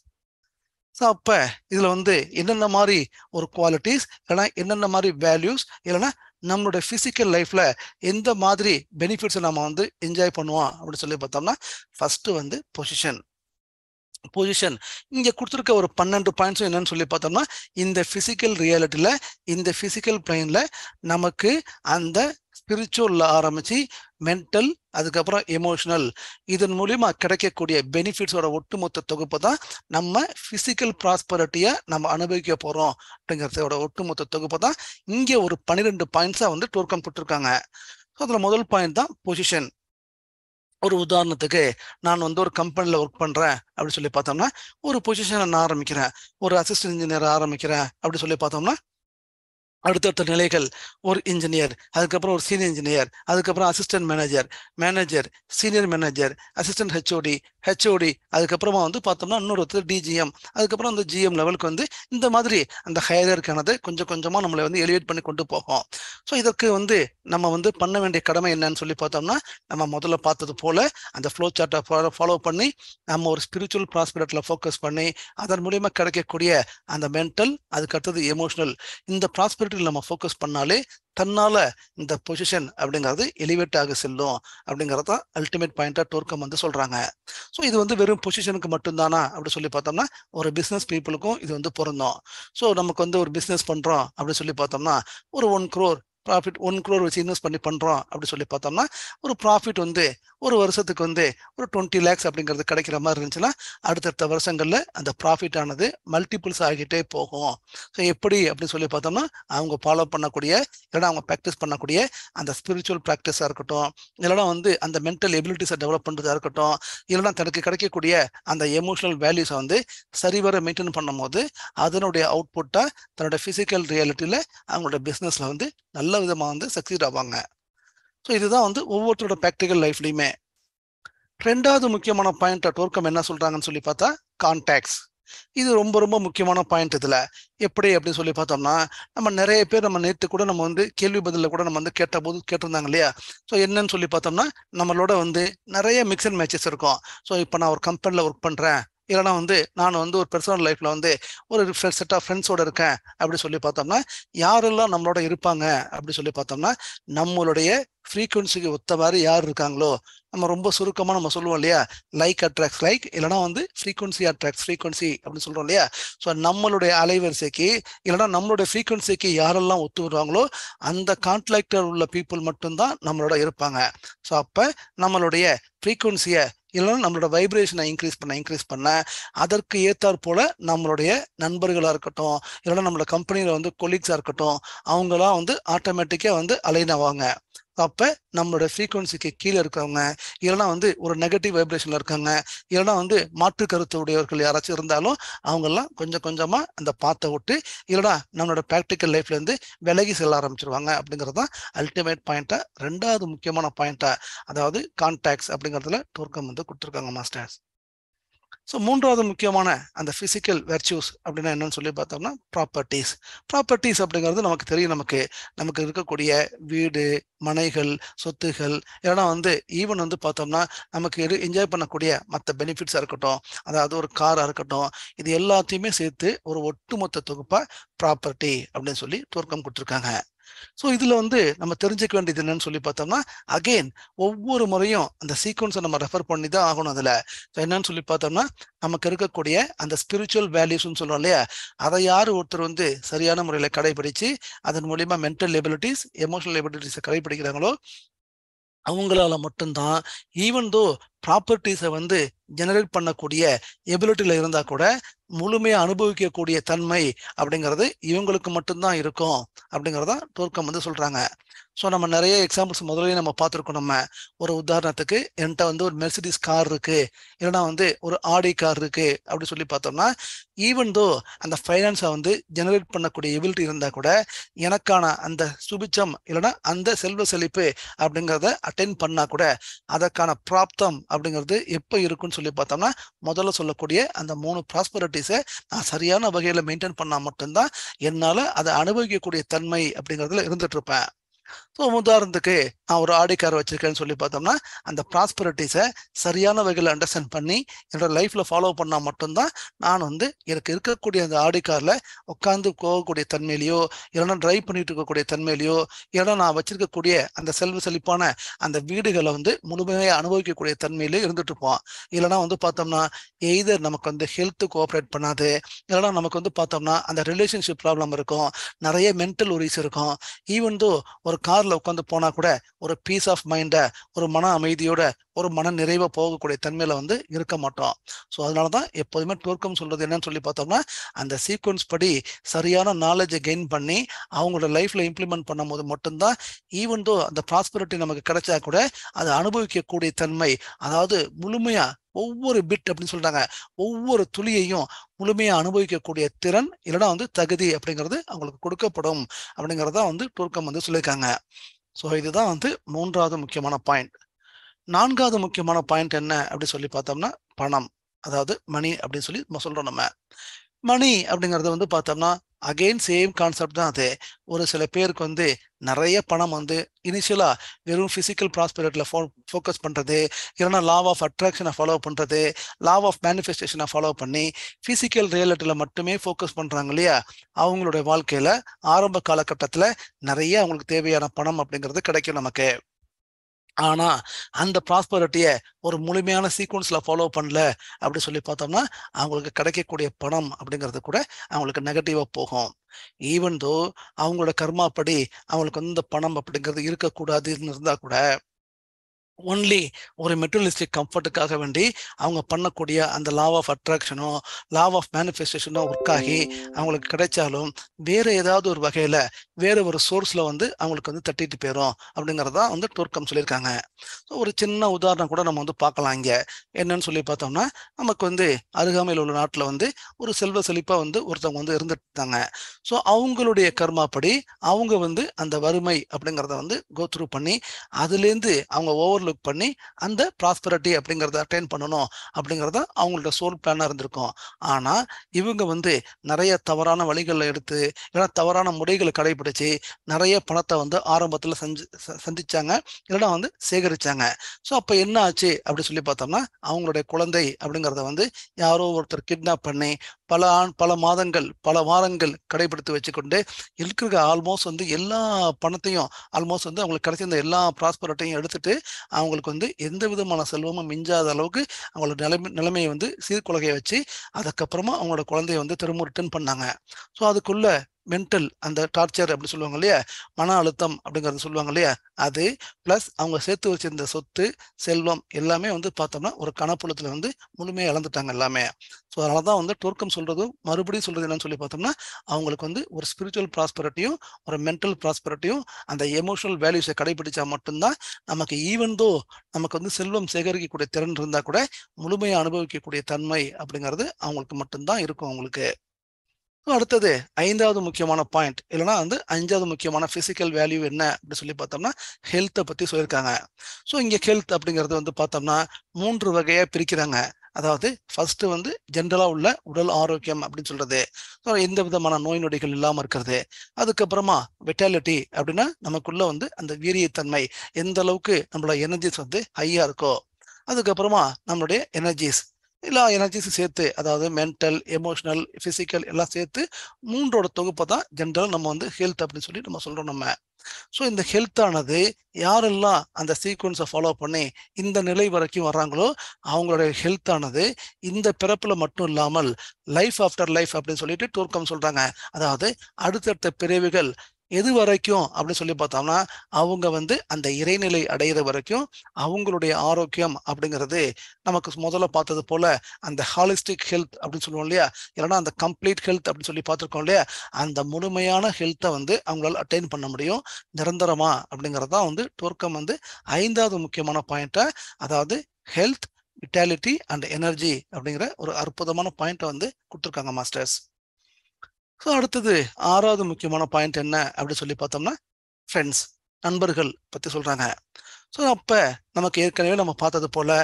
ஸோ அப்போ இதில் வந்து என்னென்ன மாதிரி ஒரு குவாலிட்டிஸ் இல்லைனா என்னென்ன மாதிரி வேல்யூஸ் இல்லைனா நம்மளுடைய ஃபிசிக்கல் லைஃப்பில் எந்த மாதிரி பெனிஃபிட்ஸை நம்ம வந்து என்ஜாய் பண்ணுவோம் அப்படின்னு சொல்லி பார்த்தோம்னா ஃபஸ்ட்டு வந்து பொசிஷன் பொசிஷன் இங்கே கொடுத்துருக்க ஒரு பன்னெண்டு பாயிண்ட்ஸும் என்னன்னு சொல்லி பார்த்தோம்னா இந்த ஃபிசிக்கல் ரியாலிட்டியில் இந்த ஃபிசிக்கல் பிளைனில் நமக்கு அந்த ஸ்பிரிச்சுவலில் ஆரம்பித்து மென்டல் அதுக்கப்புறம் எமோஷனல் இதன் மூலியமா கிடைக்கக்கூடிய பெனிஃபிட்ஸோட ஒட்டுமொத்த தொகுப்பு தான் நம்ம பிசிக்கல் ப்ராஸ்பரிட்டியை நம்ம அனுபவிக்க போறோம் அப்படிங்கிறதோட ஒட்டுமொத்த தொகுப்பு தான் இங்கே ஒரு பன்னிரெண்டு பாயிண்ட்ஸாக வந்து டோர்க்கம் போட்டிருக்காங்க ஸோ அதில் முதல் பாயிண்ட் தான் பொசிஷன் ஒரு உதாரணத்துக்கு நான் வந்து ஒரு கம்பெனியில் ஒர்க் பண்ணுறேன் அப்படின்னு சொல்லி பார்த்தோம்னா ஒரு பொசிஷனை நான் ஆரம்பிக்கிறேன் ஒரு அசிஸ்டன்ட் இன்ஜினியர் ஆரம்பிக்கிறேன் அப்படின்னு சொல்லி பார்த்தோம்னா அடுத்தடுத்த நிலைகள் ஒரு இன்ஜினியர் அதுக்கப்புறம் ஒரு சீனியர் இன்ஜினியர் அதுக்கப்புறம் assistant manager manager senior manager assistant HOD HOD அதுக்கப்புறமா வந்து பார்த்தோம்னா இன்னொரு ஒருத்தர் டிஜிஎம் அதுக்கப்புறம் அந்த ஜிஎம் லெவலுக்கு வந்து இந்த மாதிரி அந்த ஹையர்க்கானது கொஞ்சம் கொஞ்சமாக நம்மளை வந்து எலிவேட் பண்ணி கொண்டு போகும் ஸோ இதற்கு வந்து நம்ம வந்து பண்ண வேண்டிய கடமை என்னன்னு சொல்லி பார்த்தோம்னா நம்ம முதல்ல பார்த்தது போல அந்த ஃப்ளோ சார்ட்டை ஃபாலோ பண்ணி நம்ம ஒரு ஸ்பிரிச்சுவல் ப்ராஸ்பெக்டில் ஃபோக்கஸ் பண்ணி அதன் மூலியமாக கிடைக்கக்கூடிய அந்த மென்டல் அதுக்கடுத்தது எமோஷனல் இந்த ப்ராஸ்பெக்ட் மேட்ரில் நம்ம ஃபோக்கஸ் பண்ணாலே தன்னால இந்த பொசிஷன் அப்படிங்கிறது எலிவேட் ஆக செல்லும் அப்படிங்கிறது தான் அல்டிமேட் பாயிண்டா டோர்க்கம் வந்து சொல்கிறாங்க ஸோ இது வந்து வெறும் பொசிஷனுக்கு மட்டும்தானா அப்படி சொல்லி பார்த்தோம்னா ஒரு பிஸ்னஸ் பீப்புளுக்கும் இது வந்து பொருந்தும் ஸோ நமக்கு வந்து ஒரு பிஸ்னஸ் பண்ணுறோம் அப்படின்னு சொல்லி பார்த்தோம்னா ஒரு one crore profit one crore வச்சு இன்வெஸ்ட் பண்ணி பண்ணுறோம் அப்படின்னு சொல்லி பார்த்தோம்னா ஒரு ப்ராஃபிட் வந்து ஒரு வருஷத்துக்கு வந்து ஒரு டுவெண்ட்டி லேக்ஸ் அப்படிங்கிறது கிடைக்கிற மாதிரி இருந்துச்சுன்னா அடுத்தடுத்த வருஷங்களில் அந்த ப்ராஃபிட் ஆனது மல்டிபிள்ஸ் ஆகிட்டே போகும் ஸோ எப்படி அப்படின்னு சொல்லி பார்த்தோம்னா அவங்க ஃபாலோ பண்ணக்கூடிய இல்லைன்னா அவங்க ப்ராக்டிஸ் பண்ணக்கூடிய அந்த ஸ்பிரிச்சுவல் ப்ராக்டிஸாக இருக்கட்டும் இல்லைனா வந்து அந்த மென்டல் எபிலிட்டிஸை டெவலப் பண்ணுறதா இருக்கட்டும் இல்லைனா தனக்கு கிடைக்கக்கூடிய அந்த எமோஷனல் வேல்யூஸை வந்து சரிவர மெயின்டைன் பண்ணும்போது அதனுடைய அவுட்புட்டாக தன்னோட ஃபிசிக்கல் ரியாலிட்டியில் அவங்களோட பிஸ்னஸில் வந்து நல்ல நல்ல விதமாக வந்து சக்சீட் ஆவாங்க ஸோ இதுதான் வந்து ஒவ்வொருத்தரோட ப்ராக்டிக்கல் லைஃப்லையுமே ரெண்டாவது முக்கியமான பாயிண்ட் அட் ஒர்க்கம் என்ன சொல்கிறாங்கன்னு சொல்லி பார்த்தா கான்டாக்ட்ஸ் இது ரொம்ப ரொம்ப முக்கியமான பாயிண்ட் இதில் எப்படி அப்படின்னு சொல்லி பார்த்தோம்னா நம்ம நிறைய பேர் நம்ம நேற்று கூட நம்ம வந்து கேள்வி பதிலில் கூட நம்ம வந்து கேட்ட போது கேட்டிருந்தாங்க இல்லையா ஸோ என்னன்னு சொல்லி பார்த்தோம்னா நம்மளோட வந்து நிறைய மிக்ஸ் அண்ட் மேட்சஸ் இருக்கும் ஸோ இப்போ நான் ஒரு கம்பெனியில் ஒர்க் பண்ணுறேன் இல்லைனா வந்து நான் வந்து ஒரு பர்சனல் லைஃப்பில் வந்து ஒரு செட் ஆஃப் ஃப்ரெண்ட்ஸோடு இருக்கேன் அப்படின்னு சொல்லி பார்த்தோம்னா யாரெல்லாம் நம்மளோட இருப்பாங்க அப்படி சொல்லி பார்த்தோம்னா நம்மளுடைய ஃப்ரீக்குவன்சிக்கு ஒத்த மாதிரி யார் இருக்காங்களோ நம்ம ரொம்ப சுருக்கமாக நம்ம சொல்லுவோம் இல்லையா லைக் அட்ராக்ட்ஸ் லைக் இல்லைனா வந்து ஃப்ரீக்குவன்சி அட்ராக்ட்ஸ் ஃப்ரீக்குவன்சி அப்படின்னு சொல்கிறோம் இல்லையா ஸோ நம்மளுடைய அலைவரிசைக்கு இல்லைனா நம்மளுடைய ஃப்ரீக்குவன்சிக்கு யாரெல்லாம் ஒத்து வருவாங்களோ அந்த கான்ட்ராக்டர் உள்ள பீப்புள் மட்டும்தான் நம்மளோட இருப்பாங்க ஸோ அப்போ நம்மளுடைய ஃப்ரீக்குவன்சியை இல்லைன்னா நம்மளோட வைப்ரேஷனை இன்க்ரீஸ் பண்ண இன்க்ரீஸ் பண்ண அதற்கு ஏற்றாற் போல நம்மளுடைய நண்பர்களாக இருக்கட்டும் இல்லைன்னா நம்மளோட கம்பெனியில் வந்து கொலீக்ஸாக இருக்கட்டும் அவங்களாம் வந்து ஆட்டோமேட்டிக்காக வந்து அலைன் ஆவாங்க அப்போ நம்மளோட ஃப்ரீக்குவன்சிக்கு கீழே இருக்கிறவங்க இல்லைனா வந்து ஒரு நெகட்டிவ் வைப்ரேஷனில் இருக்காங்க இல்லைனா வந்து மாற்று கருத்து உடையவர்கள் யாராச்சும் இருந்தாலும் அவங்கெல்லாம் கொஞ்சம் கொஞ்சமாக அந்த பாத்தை விட்டு இல்லைனா நம்மளோட ப்ராக்டிக்கல் லைஃப்லேருந்து விலகி செல்ல ஆரம்பிச்சிருவாங்க அப்படிங்கிறது தான் அல்டிமேட் பாயிண்ட்டாக ரெண்டாவது முக்கியமான பாயிண்ட்டாக அதாவது கான்டாக்ட்ஸ் அப்படிங்கிறதுல டோர்க்கம் வந்து கொடுத்துருக்காங்க மாஸ்டர்ஸ் ஸோ மூன்றாவது முக்கியமான அந்த ஃபிசிக்கல் வெர்ச்சியூஸ் அப்படின்னா என்னன்னு சொல்லி பார்த்தோம்னா ப்ராப்பர்ட்டிஸ் ப்ராப்பர்ட்டிஸ் அப்படிங்கிறது நமக்கு தெரியும் நமக்கு நமக்கு இருக்கக்கூடிய வீடு மனைகள் சொத்துகள் ஏன்னா வந்து ஈவன் வந்து பார்த்தோம்னா நமக்கு என்ஜாய் பண்ணக்கூடிய மற்ற பெனிஃபிட்ஸாக இருக்கட்டும் அதாவது ஒரு காராக இருக்கட்டும் இது எல்லாத்தையுமே சேர்த்து ஒரு ஒட்டுமொத்த தொகுப்பாக ப்ராப்பர்ட்டி அப்படின்னு சொல்லி துவக்கம் கொடுத்துருக்காங்க ஸோ இதுல வந்து நம்ம தெரிஞ்சுக்க வேண்டியது என்னன்னு சொல்லி பார்த்தோம்னா அகெயின் ஒவ்வொரு முறையும் அந்த சீக்வன்ஸை நம்ம ரெஃபர் பண்ணி தான் ஆகணும் அதுல ஸோ என்னன்னு சொல்லி பார்த்தோம்னா நமக்கு இருக்கக்கூடிய அந்த ஸ்பிரிச்சுவல் வேல்யூஸ்ன்னு சொல்றோம் இல்லையா அதை யார் ஒருத்தர் வந்து சரியான முறையில் கடைபிடிச்சு அதன் மூலியமா மென்டல் எபிலிட்டிஸ் எமோஷனல் எபிலிட்டிஸை கடைபிடிக்கிறாங்களோ அவங்களால மட்டும்தான் ஈவன் தோ ப்ராப்பர்ட்டிஸை வந்து ஜெனரேட் பண்ணக்கூடிய எபிலிட்டியில் இருந்தால் கூட முழுமையாக அனுபவிக்கக்கூடிய தன்மை அப்படிங்கிறது இவங்களுக்கு மட்டும்தான் இருக்கும் அப்படிங்கிறதான் தோற்கம் வந்து சொல்கிறாங்க ஸோ நம்ம நிறைய எக்ஸாம்பிள்ஸ் முதல்ல நம்ம பார்த்துருக்கோம் நம்ம ஒரு உதாரணத்துக்கு என்கிட்ட வந்து ஒரு மெர்சிடிஸ் கார் இருக்கு இல்லைனா வந்து ஒரு ஆடி கார் இருக்கு அப்படின்னு சொல்லி பார்த்தோம்னா ஈவன் தோ அந்த ஃபைனான்ஸை வந்து ஜெனரேட் பண்ணக்கூடிய எபிலிட்டி இருந்தால் கூட எனக்கான அந்த சுபிச்சம் இல்லைனா அந்த செல்வ செழிப்பு அப்படிங்கிறத அட்டைன் பண்ணால் கூட அதற்கான பிராப்தம் அப்படிங்கிறது எப்போ இருக்குன்னு சொல்லி பார்த்தோம்னா முதல்ல சொல்லக்கூடிய அந்த மூணு ப்ராஸ்பரிட்டிஸை நான் சரியான வகையில் மெயின்டைன் பண்ணால் மட்டும்தான் என்னால் அதை அனுபவிக்கக்கூடிய தன்மை அப்படிங்கிறதுல இருந்துட்டு இருப்பேன் ஸோ உதாரணத்துக்கு நான் ஒரு ஆடி கார் வச்சிருக்கேன்னு சொல்லி பார்த்தோம்னா அந்த ப்ராஸ்பரிட்டிஸை சரியான வகையில் அண்டர்ஸ்டாண்ட் பண்ணி என்னோட லைஃப்பில் ஃபாலோ பண்ணால் மட்டும்தான் நான் வந்து எனக்கு இருக்கக்கூடிய அந்த ஆடி காரில் உட்காந்து போகக்கூடிய தன்மையிலையோ இல்லைன்னா ட்ரைவ் பண்ணிட்டு இருக்கக்கூடிய தன்மையிலையோ இல்லைன்னா நான் வச்சிருக்கக்கூடிய அந்த செல்வ செழிப்பான அந்த வீடுகளை வந்து முழுமையாக அனுபவிக்கக்கூடிய தன்மையிலே இருந்துட்டு இருப்போம் இல்லைனா வந்து பார்த்தோம்னா எய்தர் நமக்கு வந்து ஹெல்த்து கோஆப்ரேட் பண்ணாது இல்லைனா நமக்கு வந்து பார்த்தோம்னா அந்த ரிலேஷன்ஷிப் ப்ராப்ளம் இருக்கும் நிறைய மென்டல் ஒரிஸ் இருக்கும் ஈவன் தோ ஒரு ஒரு கார்ல உட்காந்து போனா கூட ஒரு பீஸ் ஆஃப் மைண்ட ஒரு மன அமைதியோட ஒரு மன நிறைவா போகக்கூடிய தன்மையில வந்து இருக்க மாட்டோம் ஸோ அதனாலதான் எப்போதுமே டூர்க்கம் சொல்றது என்னன்னு சொல்லி பார்த்தோம்னா அந்த சீக்வன்ஸ் படி சரியான நாலேஜை கெயின் பண்ணி அவங்களோட லைஃப்ல இம்ப்ளிமெண்ட் பண்ணும் போது மட்டும்தான் ஈவன் தோ அந்த ப்ராஸ்பரிட்டி நமக்கு கிடைச்சா கூட அதை அனுபவிக்கக்கூடிய தன்மை அதாவது முழுமையா ஒவ்வொரு பிட் அப்படின்னு சொல்றாங்க ஒவ்வொரு துளியையும் முழுமையா அனுபவிக்கக்கூடிய திறன் இல்லைன்னா வந்து தகுதி அப்படிங்கிறது அவங்களுக்கு கொடுக்கப்படும் அப்படிங்கிறத வந்து டூர்க்கம் வந்து சொல்லியிருக்காங்க ஸோ இதுதான் வந்து மூன்றாவது முக்கியமான பாயிண்ட் நான்காவது முக்கியமான பாயிண்ட் என்ன அப்படின்னு சொல்லி பார்த்தோம்னா பணம் அதாவது மணி அப்படின்னு சொல்லி நம்ம சொல்றோம் நம்ம மணி அப்படிங்கிறது வந்து பார்த்தோம்னா அகெயின் சேம் கான்செப்ட் தான் அது ஒரு சில பேருக்கு வந்து நிறைய பணம் வந்து இனிஷியலாக வெறும் ஃபிசிக்கல் ப்ராஸ்பெரிட்டியில் ஃபோ ஃபோக்கஸ் பண்ணுறது இல்லைனா லா ஆஃப் அட்ராக்ஷனை ஃபாலோ பண்ணுறது லா ஆஃப் மேனிஃபெஸ்டேஷனை ஃபாலோ பண்ணி ஃபிசிக்கல் ரியாலிட்டியில் மட்டுமே ஃபோக்கஸ் பண்ணுறாங்க இல்லையா அவங்களுடைய வாழ்க்கையில் ஆரம்ப காலகட்டத்தில் நிறைய அவங்களுக்கு தேவையான பணம் அப்படிங்கிறது கிடைக்கும் நமக்கு ஆனா அந்த ப்ராஸ்பரிட்டிய ஒரு முழுமையான சீக்வன்ஸ்ல ஃபாலோ பண்ணல அப்படின்னு சொல்லி பார்த்தோம்னா அவங்களுக்கு கிடைக்கக்கூடிய பணம் அப்படிங்கிறது கூட அவங்களுக்கு நெகட்டிவா போகும் ஈவன் தோ அவங்களோட கர்மாப்படி அவங்களுக்கு வந்து பணம் அப்படிங்கிறது இருக்கக்கூடாதுன்னு இருந்தா கூட ஒன்லி ஒரு மெட்டீரியலிஸ்டிக் கம்ஃபர்ட்டுக்காக வேண்டி அவங்க பண்ணக்கூடிய அந்த லா ஆஃப் அட்ராக்ஷனோ லா ஆஃப் மேனிஃபெஸ்டேஷனோ ஒர்க் ஆகி அவங்களுக்கு கிடைச்சாலும் வேறு ஏதாவது ஒரு வகையில் வேறு ஒரு சோர்ஸில் வந்து அவங்களுக்கு வந்து தட்டிட்டு போயிடும் அப்படிங்கிறதான் வந்து டோர்க்கம் சொல்லியிருக்காங்க ஸோ ஒரு சின்ன உதாரணம் கூட நம்ம வந்து பார்க்கலாம் இங்கே என்னன்னு சொல்லி பார்த்தோம்னா நமக்கு வந்து அருகாமையில் உள்ள நாட்டில் வந்து ஒரு செல்வ செழிப்பாக வந்து ஒருத்தவங்க வந்து இருந்தாங்க ஸோ அவங்களுடைய கர்மாப்படி அவங்க வந்து அந்த வறுமை அப்படிங்கிறத வந்து கோத்ரூ பண்ணி அதுலேருந்து அவங்க ஓவர் ஓவர்லுக் பண்ணி அந்த ப்ராஸ்பரிட்டி அப்படிங்கிறத அட்டைன் பண்ணணும் அப்படிங்கிறத அவங்களோட சோல் பிளானாக இருந்திருக்கும் ஆனால் இவங்க வந்து நிறைய தவறான வழிகளில் எடுத்து இல்லைன்னா தவறான முறைகளை கடைபிடிச்சு நிறைய பணத்தை வந்து ஆரம்பத்தில் செஞ்சு சந்திச்சாங்க இல்லைன்னா வந்து சேகரிச்சாங்க ஸோ அப்போ என்ன ஆச்சு அப்படின்னு சொல்லி பார்த்தோம்னா அவங்களுடைய குழந்தை அப்படிங்கிறத வந்து யாரோ ஒருத்தர் கிட்னாப் பண்ணி பல ஆண் பல மாதங்கள் பல வாரங்கள் கடைபிடித்து வச்சுக்கொண்டு இருக்கிற ஆல்மோஸ்ட் வந்து எல்லா பணத்தையும் ஆல்மோஸ்ட் வந்து அவங்களுக்கு கிடைச்சிருந்த எல்லா ப்ராஸ்பரட்டையும் எடுத்துட்டு அவங்களுக்கு வந்து எந்த விதமான செல்வமும் மிஞ்சாத அளவுக்கு அவங்களோட நிலைமை நிலைமையை வந்து சீர்குலகையை வச்சு அதுக்கப்புறமா அவங்களோட குழந்தைய வந்து திரும்ப ரிட்டர்ன் பண்ணாங்க ஸோ அதுக்குள்ள மென்டல் அந்த டார்ச்சர் அப்படின்னு சொல்லுவாங்க இல்லையா மன அழுத்தம் அப்படிங்கிறது சொல்லுவாங்க இல்லையா அது ப்ளஸ் அவங்க சேர்த்து வச்சிருந்த சொத்து செல்வம் எல்லாமே வந்து பார்த்தோம்னா ஒரு கணப்புலத்தில் வந்து முழுமையாக இழந்துட்டாங்க எல்லாமே ஸோ அதனாலதான் தான் வந்து டோர்க்கம் சொல்கிறதும் மறுபடியும் சொல்கிறது என்னன்னு சொல்லி பார்த்தோம்னா அவங்களுக்கு வந்து ஒரு ஸ்பிரிச்சுவல் ப்ராஸ்பரட்டியும் ஒரு மென்டல் ப்ராஸ்பரட்டியும் அந்த எமோஷனல் வேல்யூஸை கடைபிடிச்சா மட்டும்தான் நமக்கு ஈவன் தோ நமக்கு வந்து செல்வம் சேகரிக்கக்கூடிய திறன் இருந்தால் கூட முழுமையை அனுபவிக்கக்கூடிய தன்மை அப்படிங்கிறது அவங்களுக்கு மட்டும்தான் இருக்கும் அவங்களுக்கு அடுத்தது ஐந்தாவது முக்கியமான பாயிண்ட் இல்லைனா வந்து அஞ்சாவது முக்கியமான பிசிக்கல் வேல்யூ என்ன அப்படின்னு சொல்லி பார்த்தோம்னா ஹெல்த்தை பற்றி சொல்லியிருக்காங்க ஸோ இங்கே ஹெல்த் அப்படிங்கிறது வந்து பார்த்தோம்னா மூன்று வகையாக பிரிக்கிறாங்க அதாவது ஃபர்ஸ்ட் வந்து ஜென்ரலாக உள்ள உடல் ஆரோக்கியம் அப்படின்னு சொல்றது எந்த விதமான நோய் நொடிகள் இல்லாமல் இருக்கிறது அதுக்கப்புறமா விட்டாலிட்டி அப்படின்னா நமக்குள்ள வந்து அந்த வீரியத்தன்மை எந்த அளவுக்கு நம்மளோட எனர்ஜிஸ் வந்து ஹையாக இருக்கோ அதுக்கப்புறமா நம்மளுடைய எனர்ஜிஸ் எல்லா எனர்ஜிஸும் சேர்த்து அதாவது மென்டல் எமோஷனல் ஃபிசிக்கல் எல்லாம் சேர்த்து மூன்றோட தொகுப்பை தான் ஜென்ரல் நம்ம வந்து ஹெல்த் அப்படின்னு சொல்லி நம்ம சொல்கிறோம் நம்ம ஸோ இந்த ஹெல்த் ஆனது யாரெல்லாம் அந்த சீக்வன்ஸை ஃபாலோ பண்ணி இந்த நிலை வரைக்கும் வர்றாங்களோ அவங்களுடைய ஹெல்த் ஆனது இந்த பிறப்பில் மட்டும் இல்லாமல் லைஃப் ஆஃப்டர் லைஃப் அப்படின்னு சொல்லிட்டு டூர்க்கம் சொல்கிறாங்க அதாவது அடுத்தடுத்த பிரிவுகள் எது வரைக்கும் அப்படின்னு சொல்லி பார்த்தோம்னா அவங்க வந்து அந்த இறைநிலை அடையிற வரைக்கும் அவங்களுடைய ஆரோக்கியம் அப்படிங்கிறது நமக்கு முதல்ல பார்த்தது போல அந்த ஹாலிஸ்டிக் ஹெல்த் அப்படின்னு சொல்லுவோம் இல்லையா இல்லைன்னா அந்த கம்ப்ளீட் ஹெல்த் அப்படின்னு சொல்லி பார்த்துருக்கோம் இல்லையா அந்த முழுமையான ஹெல்த்தை வந்து அவங்களால அட்டைன் பண்ண முடியும் நிரந்தரமா அப்படிங்கிறது தான் வந்து டோர்க்கம் வந்து ஐந்தாவது முக்கியமான பாயிண்ட்டை அதாவது ஹெல்த் விட்டாலிட்டி அண்ட் எனர்ஜி அப்படிங்கிற ஒரு அற்புதமான பாயிண்ட்டை வந்து கொடுத்துருக்காங்க மாஸ்டர்ஸ் ஸோ அடுத்தது ஆறாவது முக்கியமான பாயிண்ட் என்ன அப்படின்னு சொல்லி பார்த்தோம்னா ஃப்ரெண்ட்ஸ் நண்பர்கள் பற்றி சொல்கிறாங்க ஸோ அப்போ நமக்கு ஏற்கனவே நம்ம பார்த்தது போல்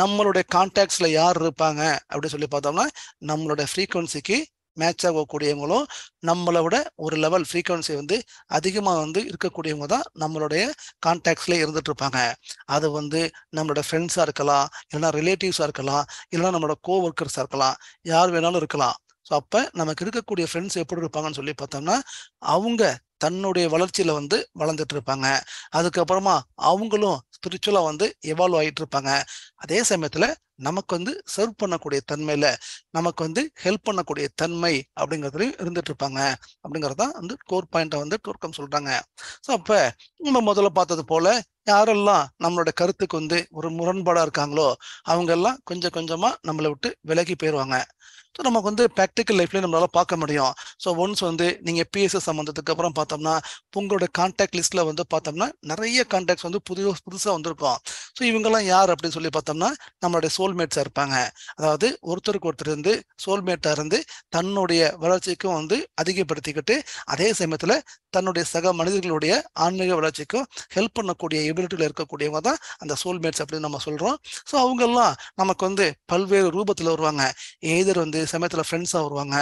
நம்மளுடைய கான்டாக்ட்ஸில் யார் இருப்பாங்க அப்படின்னு சொல்லி பார்த்தோம்னா நம்மளுடைய ஃப்ரீக்குவன்சிக்கு மேட்ச் ஆகக்கூடியவங்களும் நம்மளை விட ஒரு லெவல் ஃப்ரீக்குவன்சி வந்து அதிகமாக வந்து இருக்கக்கூடியவங்க தான் நம்மளுடைய கான்டாக்ட்ஸ்ல இருந்துகிட்ருப்பாங்க இருப்பாங்க அது வந்து நம்மளோட ஃப்ரெண்ட்ஸாக இருக்கலாம் இல்லைனா ரிலேட்டிவ்ஸாக இருக்கலாம் இல்லைனா நம்மளோட கோ ஒர்க்கர்ஸாக இருக்கலாம் யார் வேணாலும் இருக்கலாம் ஸோ அப்போ நமக்கு இருக்கக்கூடிய ஃப்ரெண்ட்ஸ் எப்படி இருப்பாங்கன்னு சொல்லி பார்த்தோம்னா அவங்க தன்னுடைய வளர்ச்சியில் வந்து வளர்ந்துட்டு இருப்பாங்க அதுக்கப்புறமா அவங்களும் ஸ்பிரிச்சுவலாக வந்து எவால்வ் ஆகிட்டு இருப்பாங்க அதே சமயத்தில் நமக்கு வந்து சர்வ் பண்ணக்கூடிய தன்மையில் நமக்கு வந்து ஹெல்ப் பண்ணக்கூடிய தன்மை அப்படிங்கிறதுலையும் இருந்துட்டு இருப்பாங்க அப்படிங்கிறது தான் வந்து கோர் பாயிண்ட்டை வந்து டோர்க்கம் சொல்கிறாங்க ஸோ அப்போ நம்ம முதல்ல பார்த்தது போல் யாரெல்லாம் நம்மளோட கருத்துக்கு வந்து ஒரு முரண்பாடாக இருக்காங்களோ அவங்கெல்லாம் கொஞ்சம் கொஞ்சமாக நம்மளை விட்டு விலகி போயிடுவாங்க ஸோ நமக்கு வந்து ப்ராக்டிக்கல் லைஃப்லேயே நம்மளால் பார்க்க முடியும் ஸோ ஒன்ஸ் வந்து நீங்கள் பிஎஸ்எஸ் சம்மந்தத்துக்கு அப்புறம் பார்த்தோம்னா உங்களோட கான்டாக்ட் லிஸ்ட்டில் வந்து பார்த்தோம்னா நிறைய கான்டாக்ட்ஸ் வந்து புது புதுசாக வந்திருக்கும் ஸோ இவங்கெல்லாம் யார் அப்படின்னு சொல்லி பார்த்தோம்னா நம்மளுடைய சோல்மேட்ஸாக இருப்பாங்க அதாவது ஒருத்தருக்கு ஒருத்தர் இருந்து சோல்மேட்டாக இருந்து தன்னுடைய வளர்ச்சிக்கும் வந்து அதிகப்படுத்திக்கிட்டு அதே சமயத்தில் தன்னுடைய சக மனிதர்களுடைய ஆன்மீக வளர்ச்சிக்கும் ஹெல்ப் பண்ணக்கூடிய எபிலிட்டியில் இருக்கக்கூடியவங்க தான் அந்த சோல்மேட்ஸ் அப்படின்னு நம்ம சொல்கிறோம் ஸோ அவங்கெல்லாம் நமக்கு வந்து பல்வேறு ரூபத்தில் வருவாங்க ஏதர் வந்து சமயத்தில் ஃப்ரெண்ட்ஸாக வருவாங்க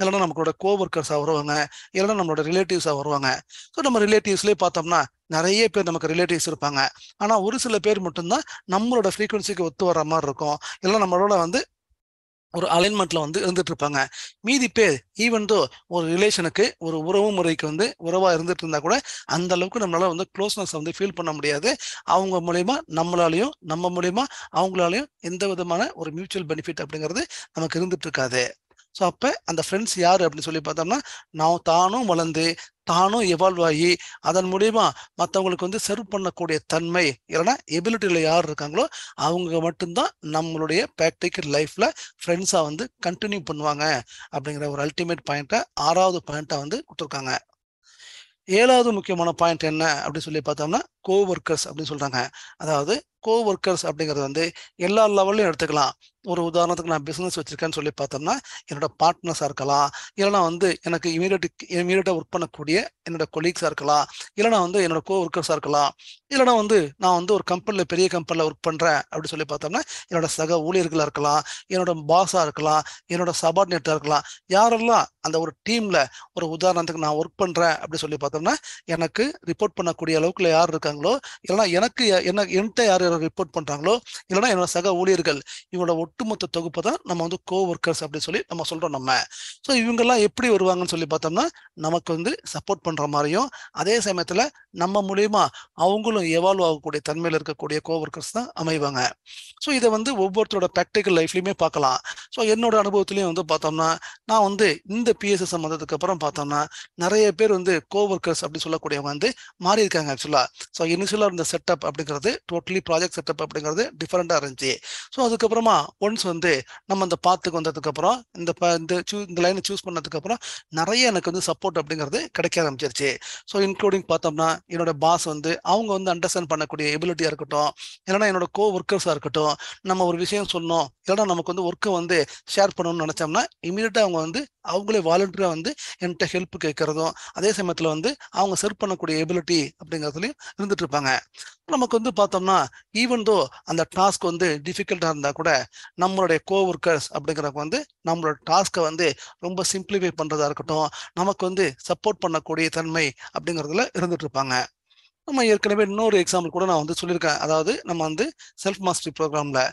இல்லைன்னா நம்மளோட கோஒர்க்கர்ஸாக வருவாங்க இல்லைன்னா நம்மளோட ரிலேட்டிவ்ஸாக வருவாங்க ஸோ நம்ம ரிலேட்டிவ்ஸ்லேயே பார்த்தோம்னா நிறைய பேர் நமக்கு ரிலேட்டிவ்ஸ் இருப்பாங்க ஆனால் ஒரு சில பேர் மட்டும்தான் நம்மளோட ஃப்ரீக்குவன்சிக்கு ஒத்து வர மாதிரி இருக்கும் இல்லை நம்மளோட வந்து ஒரு அலைன்மெண்ட்ல வந்து இருந்துட்டு இருப்பாங்க மீதி பேர் ஈவன் தோ ஒரு ரிலேஷனுக்கு ஒரு உறவு முறைக்கு வந்து உறவா இருந்துட்டு இருந்தா கூட அந்த அளவுக்கு நம்மளால வந்து க்ளோஸ்னஸ் வந்து ஃபீல் பண்ண முடியாது அவங்க மூலயமா நம்மளாலையும் நம்ம மூலயமா அவங்களாலையும் எந்த விதமான ஒரு மியூச்சுவல் பெனிஃபிட் அப்படிங்கிறது நமக்கு இருந்துட்டு இருக்காது ஸோ அப்போ அந்த ஃப்ரெண்ட்ஸ் யார் அப்படின்னு சொல்லி பார்த்தோம்னா நான் தானும் வளர்ந்து தானும் எவால்வ் ஆகி அதன் மூலியமா மற்றவங்களுக்கு வந்து சர்வ் பண்ணக்கூடிய தன்மை இல்லைன்னா எபிலிட்டியில் யார் இருக்காங்களோ அவங்க மட்டும்தான் நம்மளுடைய ப்ராக்டிக்கல் லைஃப்ல ஃப்ரெண்ட்ஸாக வந்து கண்டினியூ பண்ணுவாங்க அப்படிங்கிற ஒரு அல்டிமேட் பாயிண்ட்டை ஆறாவது பாயிண்ட்டாக வந்து கொடுத்துருக்காங்க ஏழாவது முக்கியமான பாயிண்ட் என்ன அப்படின்னு சொல்லி பார்த்தோம்னா கோ ஒர்க்கர்ஸ் அப்படின்னு சொல்கிறாங்க அதாவது கோ ஒர்க்கர்ஸ் அப்படிங்கிறது வந்து எல்லா லெவல்லையும் எடுத்துக்கலாம் ஒரு உதாரணத்துக்கு நான் பிஸ்னஸ் வச்சுருக்கேன்னு சொல்லி பார்த்தோம்னா என்னோட பார்ட்னர்ஸாக இருக்கலாம் இல்லைனா வந்து எனக்கு இமீடியட் இமீடியட்டாக ஒர்க் பண்ணக்கூடிய என்னோட கொலீக்ஸாக இருக்கலாம் இல்லைனா வந்து என்னோட கோ ஒர்க்கர்ஸாக இருக்கலாம் இல்லைனா வந்து நான் வந்து ஒரு கம்பெனியில் பெரிய கம்பெனியில் ஒர்க் பண்ணுறேன் அப்படின்னு சொல்லி பார்த்தோம்னா என்னோட சக ஊழியர்களாக இருக்கலாம் என்னோட பாஸாக இருக்கலாம் என்னோட சபார்டினேட்டாக இருக்கலாம் யாரெல்லாம் அந்த ஒரு டீமில் ஒரு உதாரணத்துக்கு நான் ஒர்க் பண்ணுறேன் அப்படின்னு சொல்லி பார்த்தோம்னா எனக்கு ரிப்போர்ட் பண்ணக்கூடிய அளவுக்கு யார் இருக்கா இருக்காங்களோ இல்லைனா எனக்கு என்ன என்கிட்ட யார் யார் ரிப்போர்ட் பண்ணுறாங்களோ இல்லைனா என்னோட சக ஊழியர்கள் இவங்களோட ஒட்டுமொத்த தொகுப்பு தான் நம்ம வந்து கோ ஒர்க்கர்ஸ் அப்படின்னு சொல்லி நம்ம சொல்கிறோம் நம்ம ஸோ இவங்கெல்லாம் எப்படி வருவாங்கன்னு சொல்லி பார்த்தோம்னா நமக்கு வந்து சப்போர்ட் பண்ணுற மாதிரியும் அதே சமயத்தில் நம்ம மூலியமா அவங்களும் எவால்வ் ஆகக்கூடிய தன்மையில் இருக்கக்கூடிய கோ ஒர்க்கர்ஸ் தான் அமைவாங்க ஸோ இதை வந்து ஒவ்வொருத்தரோட ப்ராக்டிக்கல் லைஃப்லையுமே பார்க்கலாம் ஸோ என்னோட அனுபவத்திலையும் வந்து பார்த்தோம்னா நான் வந்து இந்த பிஎஸ்எஸ் வந்ததுக்கு அப்புறம் பார்த்தோம்னா நிறைய பேர் வந்து ஒர்க்கர்ஸ் அப்படின்னு சொல்லக்கூடியவங்க வந்து மாறி இருக்காங்க ஆக்சுவலாக ஸோ இனிஷியலாக இருந்த செட்டப் அப்படிங்கிறது டோட்டலி ப்ராஜெக்ட் செட்டப் அப்படிங்கிறது டிஃப்ரெண்ட்டாக இருந்துச்சு ஸோ அதுக்கப்புறமா ஒன்ஸ் வந்து நம்ம அந்த பாத்துக்கு வந்ததுக்கப்புறம் இந்த இந்த சூ இந்த லைனை சூஸ் பண்ணதுக்கப்புறம் நிறைய எனக்கு வந்து சப்போர்ட் அப்படிங்கிறது கிடைக்க ஆரம்பிச்சிருச்சு ஸோ இன்க்ளூடிங் பார்த்தோம்னா என்னோட பாஸ் வந்து அவங்க வந்து அண்டர்ஸ்டாண்ட் பண்ணக்கூடிய எபிலிட்டியாக இருக்கட்டும் இல்லைனா என்னோட கோ ஒர்க்கர்ஸாக இருக்கட்டும் நம்ம ஒரு விஷயம் சொன்னோம் இல்லைனா நமக்கு வந்து ஒர்க்கை வந்து ஷேர் பண்ணணும்னு நினச்சோம்னா இமீடியட்டாக அவங்க வந்து அவங்களே வாலண்டியராக வந்து என்கிட்ட ஹெல்ப் கேட்குறதும் அதே சமயத்தில் வந்து அவங்க சர்வ் பண்ணக்கூடிய எபிலிட்டி அப்படிங்கிறதுலையும் இருந்துட்டு இருப்பாங்க நமக்கு வந்து பார்த்தோம்னா ஈவன் தோ அந்த டாஸ்க் வந்து டிஃபிகல்ட்டாக இருந்தால் கூட நம்மளுடைய கோ ஒர்க்கர்ஸ் அப்படிங்கிறவங்க வந்து நம்மளோட டாஸ்க்கை வந்து ரொம்ப சிம்பிளிஃபை பண்ணுறதா இருக்கட்டும் நமக்கு வந்து சப்போர்ட் பண்ணக்கூடிய தன்மை அப்படிங்கிறதுல இருந்துட்டு இருப்பாங்க நம்ம ஏற்கனவே இன்னொரு எக்ஸாம்பிள் கூட நான் வந்து சொல்லியிருக்கேன் அதாவது நம்ம வந்து செல்ஃப் மாஸ்டரி ப்ரோக்ராமில்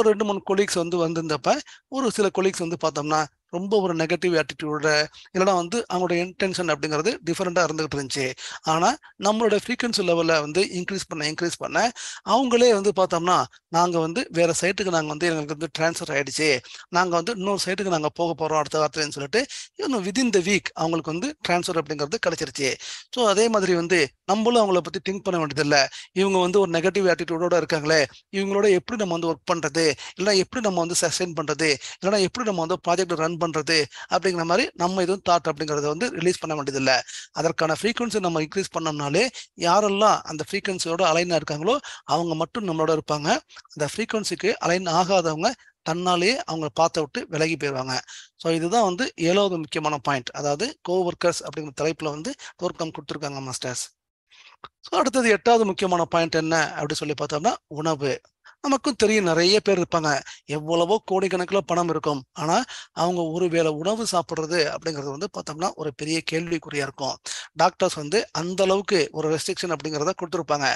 ஒரு ரெண்டு மூணு கொலீக்ஸ் வந்து வந்திருந்தப்ப ஒரு சில கொலீக்ஸ் வந்து பார்த்தோம்னா ரொம்ப ஒரு நெகட்டிவ் ஆட்டிடியூட இல்லைன்னா வந்து அவங்களோட இன்டென்ஷன் அப்படிங்கிறது டிஃப்ரெண்ட்டாக இருந்துகிட்டு இருந்துச்சு ஆனால் நம்மளோட ஃப்ரீக்வன்சி லெவலில் வந்து இன்க்ரீஸ் பண்ண இன்க்ரீஸ் பண்ண அவங்களே வந்து பார்த்தோம்னா நாங்கள் வந்து வேறு சைட்டுக்கு நாங்கள் வந்து எங்களுக்கு வந்து டிரான்ஸ்ஃபர் ஆகிடுச்சு நாங்கள் வந்து இன்னொரு சைட்டுக்கு நாங்கள் போக போகிறோம் அடுத்த வார்த்தைன்னு சொல்லிட்டு இன்னும் விதின் த வீக் அவங்களுக்கு வந்து டிரான்ஸ்ஃபர் அப்படிங்கிறது கிடைச்சிருச்சு ஸோ அதே மாதிரி வந்து நம்மளும் அவங்கள பற்றி திங்க் பண்ண வேண்டியதில்லை இவங்க வந்து ஒரு நெகட்டிவ் ஆட்டிடியூடோட இருக்காங்களே இவங்களோட எப்படி நம்ம வந்து ஒர்க் பண்ணுறது இல்லைனா எப்படி நம்ம வந்து சஸ்டெயின் பண்ணுறது இல்லைனா எப்படி நம்ம வந்து ப்ராஜெக்ட் ரன் பண்ணுறது அப்படிங்கிற மாதிரி நம்ம எதுவும் தாட் அப்படிங்கிறத வந்து ரிலீஸ் பண்ண வேண்டியதில்லை அதற்கான ஃப்ரீக்வன்சி நம்ம இன்க்ரீஸ் பண்ணோம்னாலே யாரெல்லாம் அந்த ஃப்ரீக்வன்சியோட அலைனாக இருக்காங்களோ அவங்க மட்டும் நம்மளோட இருப்பாங்க அந்த ஃப்ரீக்வன்சிக்கு அலைன் ஆகாதவங்க தன்னாலேயே அவங்க பார்த்த விட்டு விலகி போயிடுவாங்க ஸோ இதுதான் வந்து ஏழாவது முக்கியமான பாயிண்ட் அதாவது கோ ஒர்க்கர்ஸ் அப்படிங்கிற தலைப்பில் வந்து தோற்கம் கொடுத்துருக்காங்க மாஸ்டர்ஸ் ஸோ அடுத்தது எட்டாவது முக்கியமான பாயிண்ட் என்ன அப்படின்னு சொல்லி பார்த்தோம்னா உணவு நமக்கும் தெரியும் நிறைய பேர் இருப்பாங்க எவ்வளவோ கோடிக்கணக்கில் பணம் இருக்கும் ஆனால் அவங்க ஒருவேளை உணவு சாப்பிட்றது அப்படிங்கிறது வந்து பார்த்தோம்னா ஒரு பெரிய கேள்விக்குறியா இருக்கும் டாக்டர்ஸ் வந்து அந்த அளவுக்கு ஒரு ரெஸ்ட்ரிக்ஷன் அப்படிங்கிறத கொடுத்துருப்பாங்க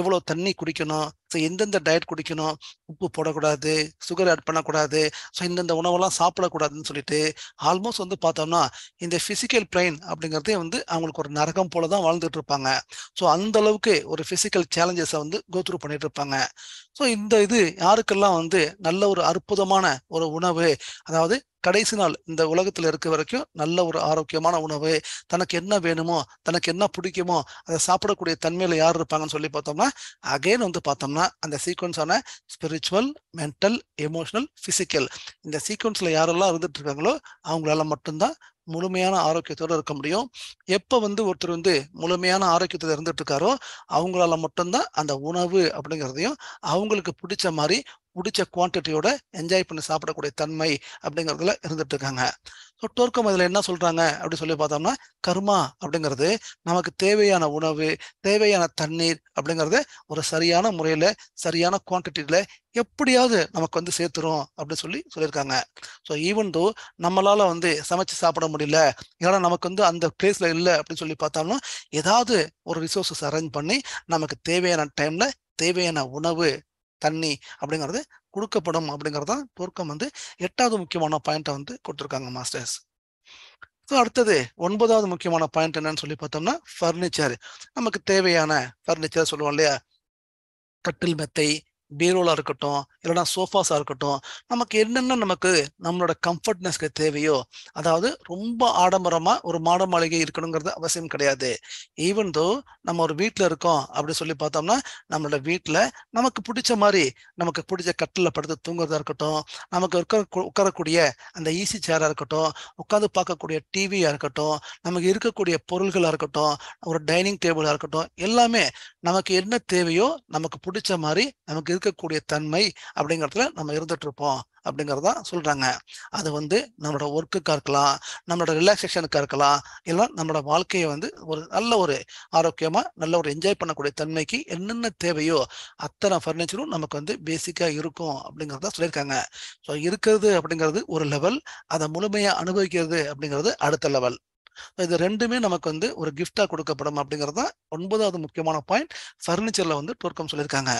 எவ்வளோ தண்ணி குடிக்கணும் ஸோ எந்தெந்த டயட் குடிக்கணும் உப்பு போடக்கூடாது சுகர் ஆட் பண்ணக்கூடாது ஸோ இந்தந்த உணவெல்லாம் சாப்பிடக்கூடாதுன்னு சொல்லிட்டு ஆல்மோஸ்ட் வந்து பார்த்தோம்னா இந்த ஃபிசிக்கல் பிரெயின் அப்படிங்கிறதே வந்து அவங்களுக்கு ஒரு நரகம் போல தான் வாழ்ந்துட்டு இருப்பாங்க ஸோ அந்த அளவுக்கு ஒரு ஃபிசிக்கல் சேலஞ்சஸை வந்து கோத்ரூ பண்ணிட்டு இருப்பாங்க ஸோ இந்த இது யாருக்கெல்லாம் வந்து நல்ல ஒரு அற்புதமான ஒரு உணவு அதாவது கடைசி நாள் இந்த உலகத்தில் இருக்க வரைக்கும் நல்ல ஒரு ஆரோக்கியமான உணவு தனக்கு என்ன வேணுமோ தனக்கு என்ன பிடிக்குமோ அதை சாப்பிடக்கூடிய தன்மையில் யார் இருப்பாங்கன்னு சொல்லி பார்த்தோம்னா அகைன் வந்து பார்த்தோம்னா அந்த சீக்வன்ஸான ஸ்பிரிச்சுவல் மென்டல் எமோஷனல் ஃபிசிக்கல் இந்த சீக்வன்ஸில் யாரெல்லாம் இருந்துட்டு இருக்காங்களோ அவங்களால மட்டும்தான் முழுமையான ஆரோக்கியத்தோடு இருக்க முடியும் எப்போ வந்து ஒருத்தர் வந்து முழுமையான ஆரோக்கியத்தில் இருந்துட்டு இருக்காரோ அவங்களால மட்டும்தான் அந்த உணவு அப்படிங்கிறதையும் அவங்களுக்கு பிடிச்ச மாதிரி பிடிச்ச குவான்டிட்டியோட என்ஜாய் பண்ணி சாப்பிடக்கூடிய தன்மை அப்படிங்கிறதுல இருந்துட்டு இருக்காங்க ஸோ டோர்க்கம் இதில் என்ன சொல்கிறாங்க அப்படின்னு சொல்லி பார்த்தோம்னா கர்மா அப்படிங்கிறது நமக்கு தேவையான உணவு தேவையான தண்ணீர் அப்படிங்கிறத ஒரு சரியான முறையில் சரியான குவான்டிட்டியில் எப்படியாவது நமக்கு வந்து சேர்த்துரும் அப்படின்னு சொல்லி சொல்லியிருக்காங்க ஸோ ஈவன் தோ நம்மளால் வந்து சமைச்சு சாப்பிட முடியல ஏன்னா நமக்கு வந்து அந்த பிளேஸ்ல இல்லை அப்படின்னு சொல்லி பார்த்தோம்னா ஏதாவது ஒரு ரிசோர்ஸஸ் அரேஞ்ச் பண்ணி நமக்கு தேவையான டைமில் தேவையான உணவு தண்ணி அப்படிங்கிறது கொடுக்கப்படும் அப்படிங்கிறதா தோற்கம் வந்து எட்டாவது முக்கியமான பாயிண்ட்டை வந்து கொடுத்துருக்காங்க மாஸ்டர்ஸ் ஸோ அடுத்தது ஒன்பதாவது முக்கியமான பாயிண்ட் என்னன்னு சொல்லி பார்த்தோம்னா ஃபர்னிச்சர் நமக்கு தேவையான ஃபர்னிச்சர் சொல்லுவோம் இல்லையா கட்டில் மெத்தை பீரோலாக இருக்கட்டும் இல்லைன்னா சோஃபாஸாக இருக்கட்டும் நமக்கு என்னென்ன நமக்கு நம்மளோட கம்ஃபர்ட்னஸ்க்கு தேவையோ அதாவது ரொம்ப ஆடம்பரமாக ஒரு மாட மாளிகை இருக்கணுங்கிறது அவசியம் கிடையாது ஈவன் தோ நம்ம ஒரு வீட்டில் இருக்கோம் அப்படி சொல்லி பார்த்தோம்னா நம்மளோட வீட்டில் நமக்கு பிடிச்ச மாதிரி நமக்கு பிடிச்ச கட்டில் படுத்து தூங்குறதா இருக்கட்டும் நமக்கு உட்கார உட்காரக்கூடிய அந்த ஈசி e சேராக இருக்கட்டும் உட்காந்து பார்க்கக்கூடிய டிவியாக இருக்கட்டும் நமக்கு இருக்கக்கூடிய பொருள்களாக இருக்கட்டும் ஒரு டைனிங் டேபிளாக இருக்கட்டும் எல்லாமே நமக்கு என்ன தேவையோ நமக்கு பிடிச்ச மாதிரி நமக்கு இருக்கக்கூடிய தன்மை அப்படிங்கிறதுல நம்ம இருந்துட்டு இருப்போம் அப்படிங்கிறதான் சொல்றாங்க அது வந்து நம்மளோட ஒர்க்குக்கா இருக்கலாம் நம்மளோட ரிலாக்ஸேஷனுக்காக இருக்கலாம் இல்லை நம்மளோட வாழ்க்கையை வந்து ஒரு நல்ல ஒரு ஆரோக்கியமா நல்ல ஒரு என்ஜாய் பண்ணக்கூடிய தன்மைக்கு என்னென்ன தேவையோ அத்தனை ஃபர்னிச்சரும் நமக்கு வந்து பேசிக்கா இருக்கும் அப்படிங்கிறத சொல்லியிருக்காங்க ஸோ இருக்கிறது அப்படிங்கிறது ஒரு லெவல் அதை முழுமையா அனுபவிக்கிறது அப்படிங்கிறது அடுத்த லெவல் இது ரெண்டுமே நமக்கு வந்து ஒரு கிஃப்டா கொடுக்கப்படும் அப்படிங்கிறது தான் ஒன்பதாவது முக்கியமான பாயிண்ட் பர்னிச்சர்ல வந்து டோர்க்கம் சொல்லியிருக்காங்க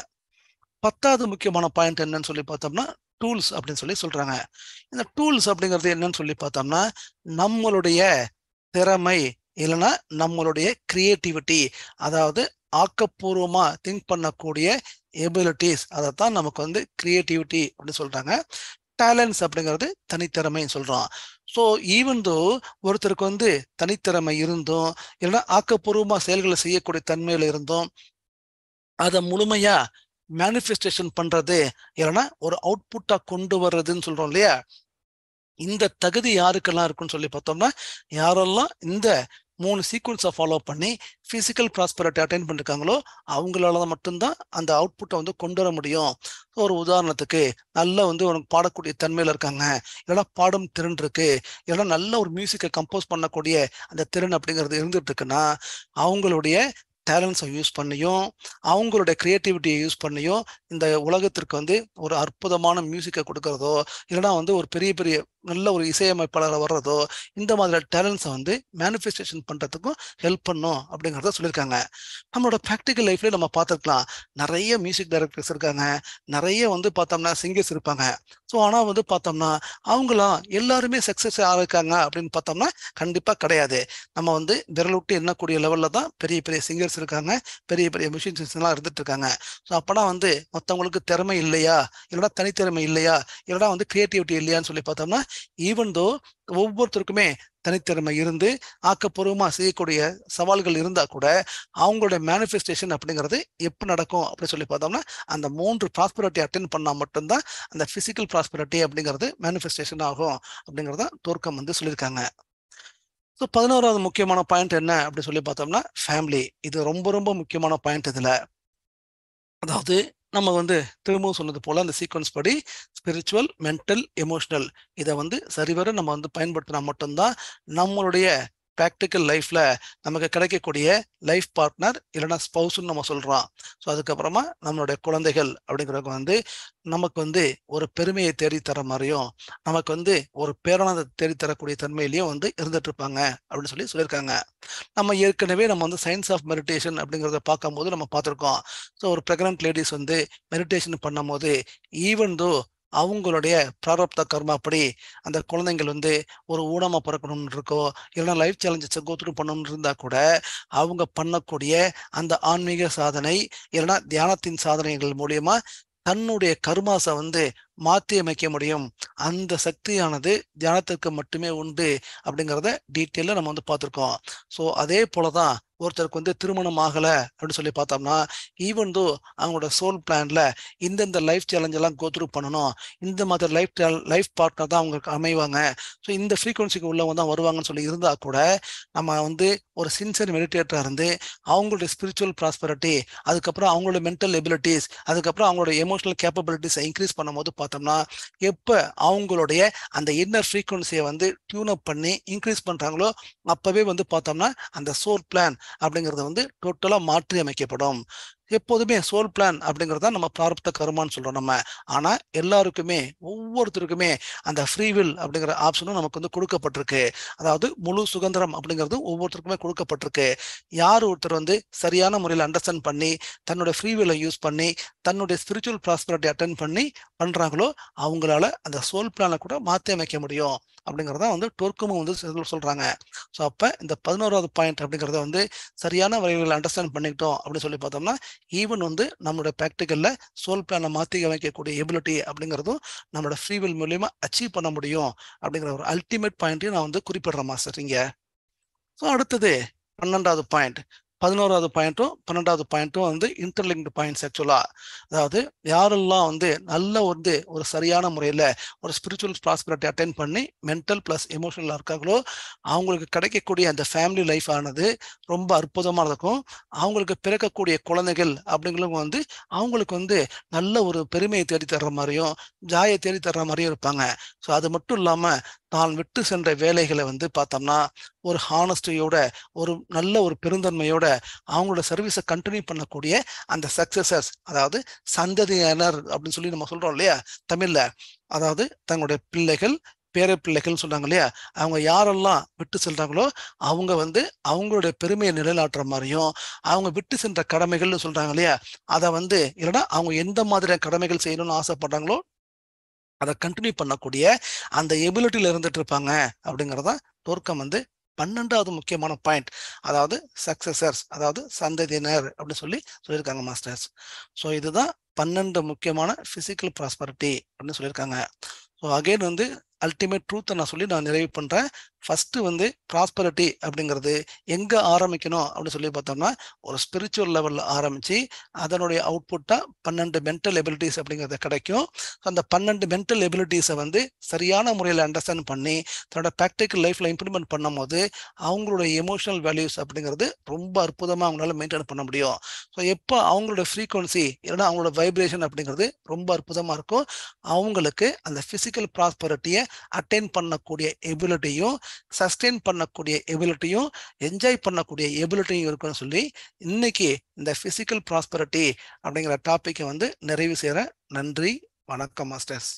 பத்தாவது முக்கியமான பாயிண்ட் என்னன்னு சொல்லி பார்த்தோம்னா டூல்ஸ் அப்படின்னு சொல்லி சொல்றாங்க இந்த டூல்ஸ் அப்படிங்கிறது என்னன்னு சொல்லி பார்த்தோம்னா நம்மளுடைய திறமை இல்லைன்னா நம்மளுடைய கிரியேட்டிவிட்டி அதாவது ஆக்கப்பூர்வமா திங்க் பண்ணக்கூடிய எபிலிட்டிஸ் அதை தான் நமக்கு வந்து கிரியேட்டிவிட்டி அப்படின்னு சொல்றாங்க டேலண்ட்ஸ் அப்படிங்கிறது தனித்திறமைன்னு சொல்றோம் ஸோ ஈவன் தோ ஒருத்தருக்கு வந்து தனித்திறமை இருந்தும் இல்லைன்னா ஆக்கப்பூர்வமா செயல்களை செய்யக்கூடிய தன்மையில இருந்தும் அதை முழுமையா மேனிஃபெஸ்டேஷன் பண்றது இல்லைன்னா ஒரு அவுட்புட்டா கொண்டு வர்றதுன்னு சொல்றோம் இல்லையா இந்த தகுதி யாருக்கெல்லாம் இருக்குன்னு சொல்லி பார்த்தோம்னா யாரெல்லாம் இந்த மூணு சீக்வன்ஸை ஃபாலோ பண்ணி ஃபிசிக்கல் ப்ராஸ்பரிட்டி அட்டைன் பண்ணிருக்காங்களோ அவங்களால மட்டும்தான் அந்த அவுட்புட்டை வந்து கொண்டு வர முடியும் ஒரு உதாரணத்துக்கு நல்லா வந்து உனக்கு பாடக்கூடிய தன்மையில் இருக்காங்க இல்லைன்னா பாடும் திறன் இருக்கு இல்லைன்னா நல்ல ஒரு மியூசிக்கை கம்போஸ் பண்ணக்கூடிய அந்த திறன் அப்படிங்கிறது இருந்துட்டு இருக்குன்னா அவங்களுடைய டேலண்ட்ஸை யூஸ் பண்ணியும் அவங்களுடைய க்ரியேட்டிவிட்டியை யூஸ் பண்ணியும் இந்த உலகத்திற்கு வந்து ஒரு அற்புதமான மியூசிக்கை கொடுக்கறதோ இல்லைனா வந்து ஒரு பெரிய பெரிய நல்ல ஒரு இசையமைப்பாளராக வர்றதோ இந்த மாதிரி டேலண்ட்ஸை வந்து மேனிஃபெஸ்டேஷன் பண்ணுறதுக்கும் ஹெல்ப் பண்ணும் அப்படிங்கிறத சொல்லியிருக்காங்க நம்மளோட ப்ராக்டிக்கல் லைஃப்லேயே நம்ம பார்த்துருக்கலாம் நிறைய மியூசிக் டைரக்டர்ஸ் இருக்காங்க நிறைய வந்து பார்த்தோம்னா சிங்கர்ஸ் இருப்பாங்க ஸோ ஆனால் வந்து பார்த்தோம்னா அவங்களாம் எல்லாருமே சக்ஸஸ் ஆகிருக்காங்க அப்படின்னு பார்த்தோம்னா கண்டிப்பாக கிடையாது நம்ம வந்து விரலுட்டு எண்ணக்கூடிய லெவலில் தான் பெரிய பெரிய சிங்கர்ஸ் இருக்காங்க பெரிய பெரிய மியூசிஷியன்ஸ்லாம் இருந்துட்டு இருக்காங்க ஸோ அப்போனா வந்து மற்றவங்களுக்கு திறமை இல்லையா இல்லைனா தனித்திறமை இல்லையா இல்லைனா வந்து கிரியேட்டிவிட்டி இல்லையான்னு சொல்லி பார்த்தோம்னா ஈவன் தோ ஒவ்வொருத்தருக்குமே தனித்திறமை இருந்து ஆக்கப்பூர்வமா செய்யக்கூடிய சவால்கள் இருந்தா கூட அவங்களுடைய மேனிஃபெஸ்டேஷன் அப்படிங்கிறது எப்போ நடக்கும் அப்படின்னு சொல்லி பார்த்தோம்னா அந்த மூன்று ப்ராஸ்பரிட்டி அட்டன் பண்ணா மட்டும்தான் அந்த பிசிக்கல் ப்ராஸ்பரிட்டி அப்படிங்கிறது மேனிஃபெஸ்டேஷன் ஆகும் அப்படிங்கிறத தோற்கம் வந்து சொல்லியிருக்காங்க ஸோ பதினோராவது முக்கியமான பாயிண்ட் என்ன அப்படின்னு சொல்லி பார்த்தோம்னா ஃபேமிலி இது ரொம்ப ரொம்ப முக்கியமான பாயிண்ட் இதில் அதாவது நம்ம வந்து திரும்பவும் சொன்னது போல் அந்த சீக்வன்ஸ் படி ஸ்பிரிச்சுவல் மென்டல் எமோஷனல் இதை வந்து சரிவர நம்ம வந்து பயன்படுத்தினா மட்டும்தான் நம்மளுடைய ப்ராக்டிக்கல் லைஃப்பில் நமக்கு கிடைக்கக்கூடிய லைஃப் பார்ட்னர் இல்லைனா ஸ்பௌஸ்ன்னு நம்ம சொல்கிறோம் ஸோ அதுக்கப்புறமா நம்மளுடைய குழந்தைகள் அப்படிங்கிறவங்க வந்து நமக்கு வந்து ஒரு பெருமையை தேடித்தர மாதிரியும் நமக்கு வந்து ஒரு பேரானந்தத்தை தேடித்தரக்கூடிய தன்மையிலையும் வந்து இருந்துட்டு இருப்பாங்க அப்படின்னு சொல்லி சொல்லியிருக்காங்க நம்ம ஏற்கனவே நம்ம வந்து சயின்ஸ் ஆஃப் மெடிடேஷன் அப்படிங்கிறத பார்க்கும்போது நம்ம பார்த்துருக்கோம் ஸோ ஒரு ப்ரெக்னென்ட் லேடிஸ் வந்து மெடிடேஷன் பண்ணும்போது ஈவன் தோ அவங்களுடைய பிராரப்த கர்மாப்படி அந்த குழந்தைங்கள் வந்து ஒரு ஊனமாக பிறக்கணும்னு இருக்கோ இல்லைன்னா லைஃப் சேலஞ்சஸ் கோத்துட்டு பண்ணணும் இருந்தால் கூட அவங்க பண்ணக்கூடிய அந்த ஆன்மீக சாதனை இல்லைன்னா தியானத்தின் சாதனைகள் மூலியமா தன்னுடைய கருமாசை வந்து மாற்றி அமைக்க முடியும் அந்த சக்தியானது தியானத்திற்கு மட்டுமே உண்டு அப்படிங்கிறத டீட்டெயிலாக நம்ம வந்து பார்த்துருக்கோம் ஸோ அதே போல தான் ஒருத்தருக்கு வந்து திருமணம் ஆகலை அப்படின்னு சொல்லி பார்த்தோம்னா ஈவன் தோ அவங்களோட சோல் பிளான்ல இந்தந்த லைஃப் சேலஞ்ச் எல்லாம் கோ பண்ணணும் இந்த மாதிரி லைஃப் லைஃப் பார்ட்னர் தான் அவங்களுக்கு அமைவாங்க ஸோ இந்த ஃப்ரீக்குவன்சிக்கு உள்ளவங்க தான் வருவாங்கன்னு சொல்லி இருந்தால் கூட நம்ம வந்து ஒரு சின்சியர் மெடிடேட்டராக இருந்து அவங்களுடைய ஸ்பிரிச்சுவல் ப்ராஸ்பரிட்டி அதுக்கப்புறம் அவங்களோட மென்டல் எபிலிட்டிஸ் அதுக்கப்புறம் அவங்களோட எமோஷனல் கேப்பபிலிட்டிஸை இன்க்ரீஸ் பண்ணும்போது பார்த்தோம்னா எப்போ அவங்களுடைய அந்த இன்னர் ஃப்ரீக்குவன்சியை வந்து டியூன் அப் பண்ணி இன்க்ரீஸ் பண்ணுறாங்களோ அப்போவே வந்து பார்த்தோம்னா அந்த சோல் பிளான் அப்படிங்கிறது வந்து டோட்டலாக மாற்றி அமைக்கப்படும் எப்போதுமே சோல் பிளான் அப்படிங்கிறது தான் நம்ம பிரார்த்த கருமான்னு சொல்கிறோம் நம்ம ஆனால் எல்லாருக்குமே ஒவ்வொருத்தருக்குமே அந்த ஃப்ரீவில் அப்படிங்கிற ஆப்ஷனும் நமக்கு வந்து கொடுக்கப்பட்டிருக்கு அதாவது முழு சுதந்திரம் அப்படிங்கிறது ஒவ்வொருத்தருக்குமே கொடுக்கப்பட்டிருக்கு யார் ஒருத்தர் வந்து சரியான முறையில் அண்டர்ஸ்டாண்ட் பண்ணி தன்னுடைய ஃப்ரீவில் யூஸ் பண்ணி தன்னுடைய ஸ்பிரிச்சுவல் ப்ராஸ்பரிட்டி அட்டன் பண்ணி பண்ணுறாங்களோ அவங்களால அந்த சோல் பிளானை கூட மாற்றி அமைக்க முடியும் அப்படிங்கிறத வந்து டொர்க்குமோ வந்து சொல்கிறாங்க ஸோ அப்போ இந்த பதினோராவது பாயிண்ட் அப்படிங்கிறத வந்து சரியான வழிகளை அண்டர்ஸ்டாண்ட் பண்ணிக்கிட்டோம் அப்படின்னு சொல்லி பார்த்தோம்னா ஈவன் வந்து நம்மளோட ப்ராக்டிக்கலில் சோல் பிளானை மாற்றி அமைக்கக்கூடிய எபிலிட்டி அப்படிங்கிறதும் நம்மளோட ஃப்ரீவில் மூலியமா அச்சீவ் பண்ண முடியும் அப்படிங்கிற ஒரு அல்டிமேட் பாயிண்ட்டையும் நான் வந்து குறிப்பிடுறேன் மாஸ்டர் இங்கே ஸோ அடுத்தது பன்னெண்டாவது பாயிண்ட் பதினோராவது பாயிண்ட்டும் பன்னெண்டாவது பாயிண்ட்டும் வந்து இன்டர்லிங்க்டு பாயிண்ட்ஸ் ஆக்சுவலாக அதாவது யாரெல்லாம் வந்து நல்ல வந்து ஒரு சரியான முறையில் ஒரு ஸ்பிரிச்சுவல் ப்ராஸ்பிரிட்டி அட்டன் பண்ணி மென்டல் ப்ளஸ் எமோஷனலாக இருக்காங்களோ அவங்களுக்கு கிடைக்கக்கூடிய அந்த ஃபேமிலி லைஃப் ஆனது ரொம்ப அற்புதமாக இருக்கும் அவங்களுக்கு பிறக்கக்கூடிய குழந்தைகள் அப்படிங்கிறவங்க வந்து அவங்களுக்கு வந்து நல்ல ஒரு பெருமையை தேடி தர்ற மாதிரியும் ஜாயை தேடி தர்ற மாதிரியும் இருப்பாங்க ஸோ அது மட்டும் இல்லாமல் நான் விட்டு சென்ற வேலைகளை வந்து பார்த்தோம்னா ஒரு ஹானஸ்டியோட ஒரு நல்ல ஒரு பெருந்தன்மையோட அவங்களோட சர்வீஸை கண்டினியூ பண்ணக்கூடிய அந்த சக்சஸஸ் அதாவது சந்ததியினர் அப்படின்னு சொல்லி நம்ம சொல்றோம் இல்லையா தமிழ்ல அதாவது தங்களுடைய பிள்ளைகள் பேர பிள்ளைகள்னு சொல்றாங்க இல்லையா அவங்க யாரெல்லாம் விட்டு செல்றாங்களோ அவங்க வந்து அவங்களுடைய பெருமையை நிலைநாட்டுற மாதிரியும் அவங்க விட்டு சென்ற கடமைகள்னு சொல்றாங்க இல்லையா அதை வந்து இல்லைன்னா அவங்க எந்த மாதிரியான கடமைகள் செய்யணும்னு ஆசைப்படுறாங்களோ அதை கண்டினியூ பண்ணக்கூடிய அந்த எபிலிட்டியில் இருந்துட்டு இருப்பாங்க அப்படிங்கிறதான் தோற்கம் வந்து பன்னெண்டாவது முக்கியமான பாயிண்ட் அதாவது சக்சஸர்ஸ் அதாவது சந்ததியினர் அப்படின்னு சொல்லி சொல்லியிருக்காங்க மாஸ்டர்ஸ் ஸோ இதுதான் பன்னெண்டு முக்கியமான ஃபிசிக்கல் ப்ராஸ்பரிட்டி அப்படின்னு சொல்லியிருக்காங்க ஸோ அகெயின் வந்து அல்டிமேட் ட்ரூத்தை நான் சொல்லி நான் நிறைவு பண்ணுறேன் ஃபஸ்ட்டு வந்து ப்ராஸ்பரிட்டி அப்படிங்கிறது எங்கே ஆரம்பிக்கணும் அப்படின்னு சொல்லி பார்த்தோம்னா ஒரு ஸ்பிரிச்சுவல் லெவலில் ஆரம்பித்து அதனுடைய அவுட்புட்டாக பன்னெண்டு மென்டல் எபிலிட்டிஸ் அப்படிங்கிறது கிடைக்கும் அந்த பன்னெண்டு மென்டல் எபிலிட்டிஸை வந்து சரியான முறையில் அண்டர்ஸ்டாண்ட் பண்ணி தன்னோட ப்ராக்டிக்கல் லைஃப்பில் இம்ப்ளிமெண்ட் பண்ணும்போது அவங்களுடைய எமோஷனல் வேல்யூஸ் அப்படிங்கிறது ரொம்ப அற்புதமாக அவங்களால மெயின்டைன் பண்ண முடியும் ஸோ எப்போ அவங்களோட ஃப்ரீக்வன்சி இல்லைன்னா அவங்களோட வைப்ரேஷன் அப்படிங்கிறது ரொம்ப அற்புதமாக இருக்கும் அவங்களுக்கு அந்த ஃபிசிக்கல் ப்ராஸ்பரிட்டியை அட்டைன் பண்ணக்கூடிய எபிலிட்டியும் சஸ்டெயின் பண்ணக்கூடிய எபிலிட்டியும் என்ஜாய் பண்ணக்கூடிய எபிலிட்டியும் இருக்குன்னு சொல்லி இன்னைக்கு இந்த பிசிக்கல் ப்ராஸ்பரிட்டி அப்படிங்கிற டாப்பிக்கை வந்து நிறைவு செய்கிறேன் நன்றி வணக்கம் மாஸ்டர்ஸ்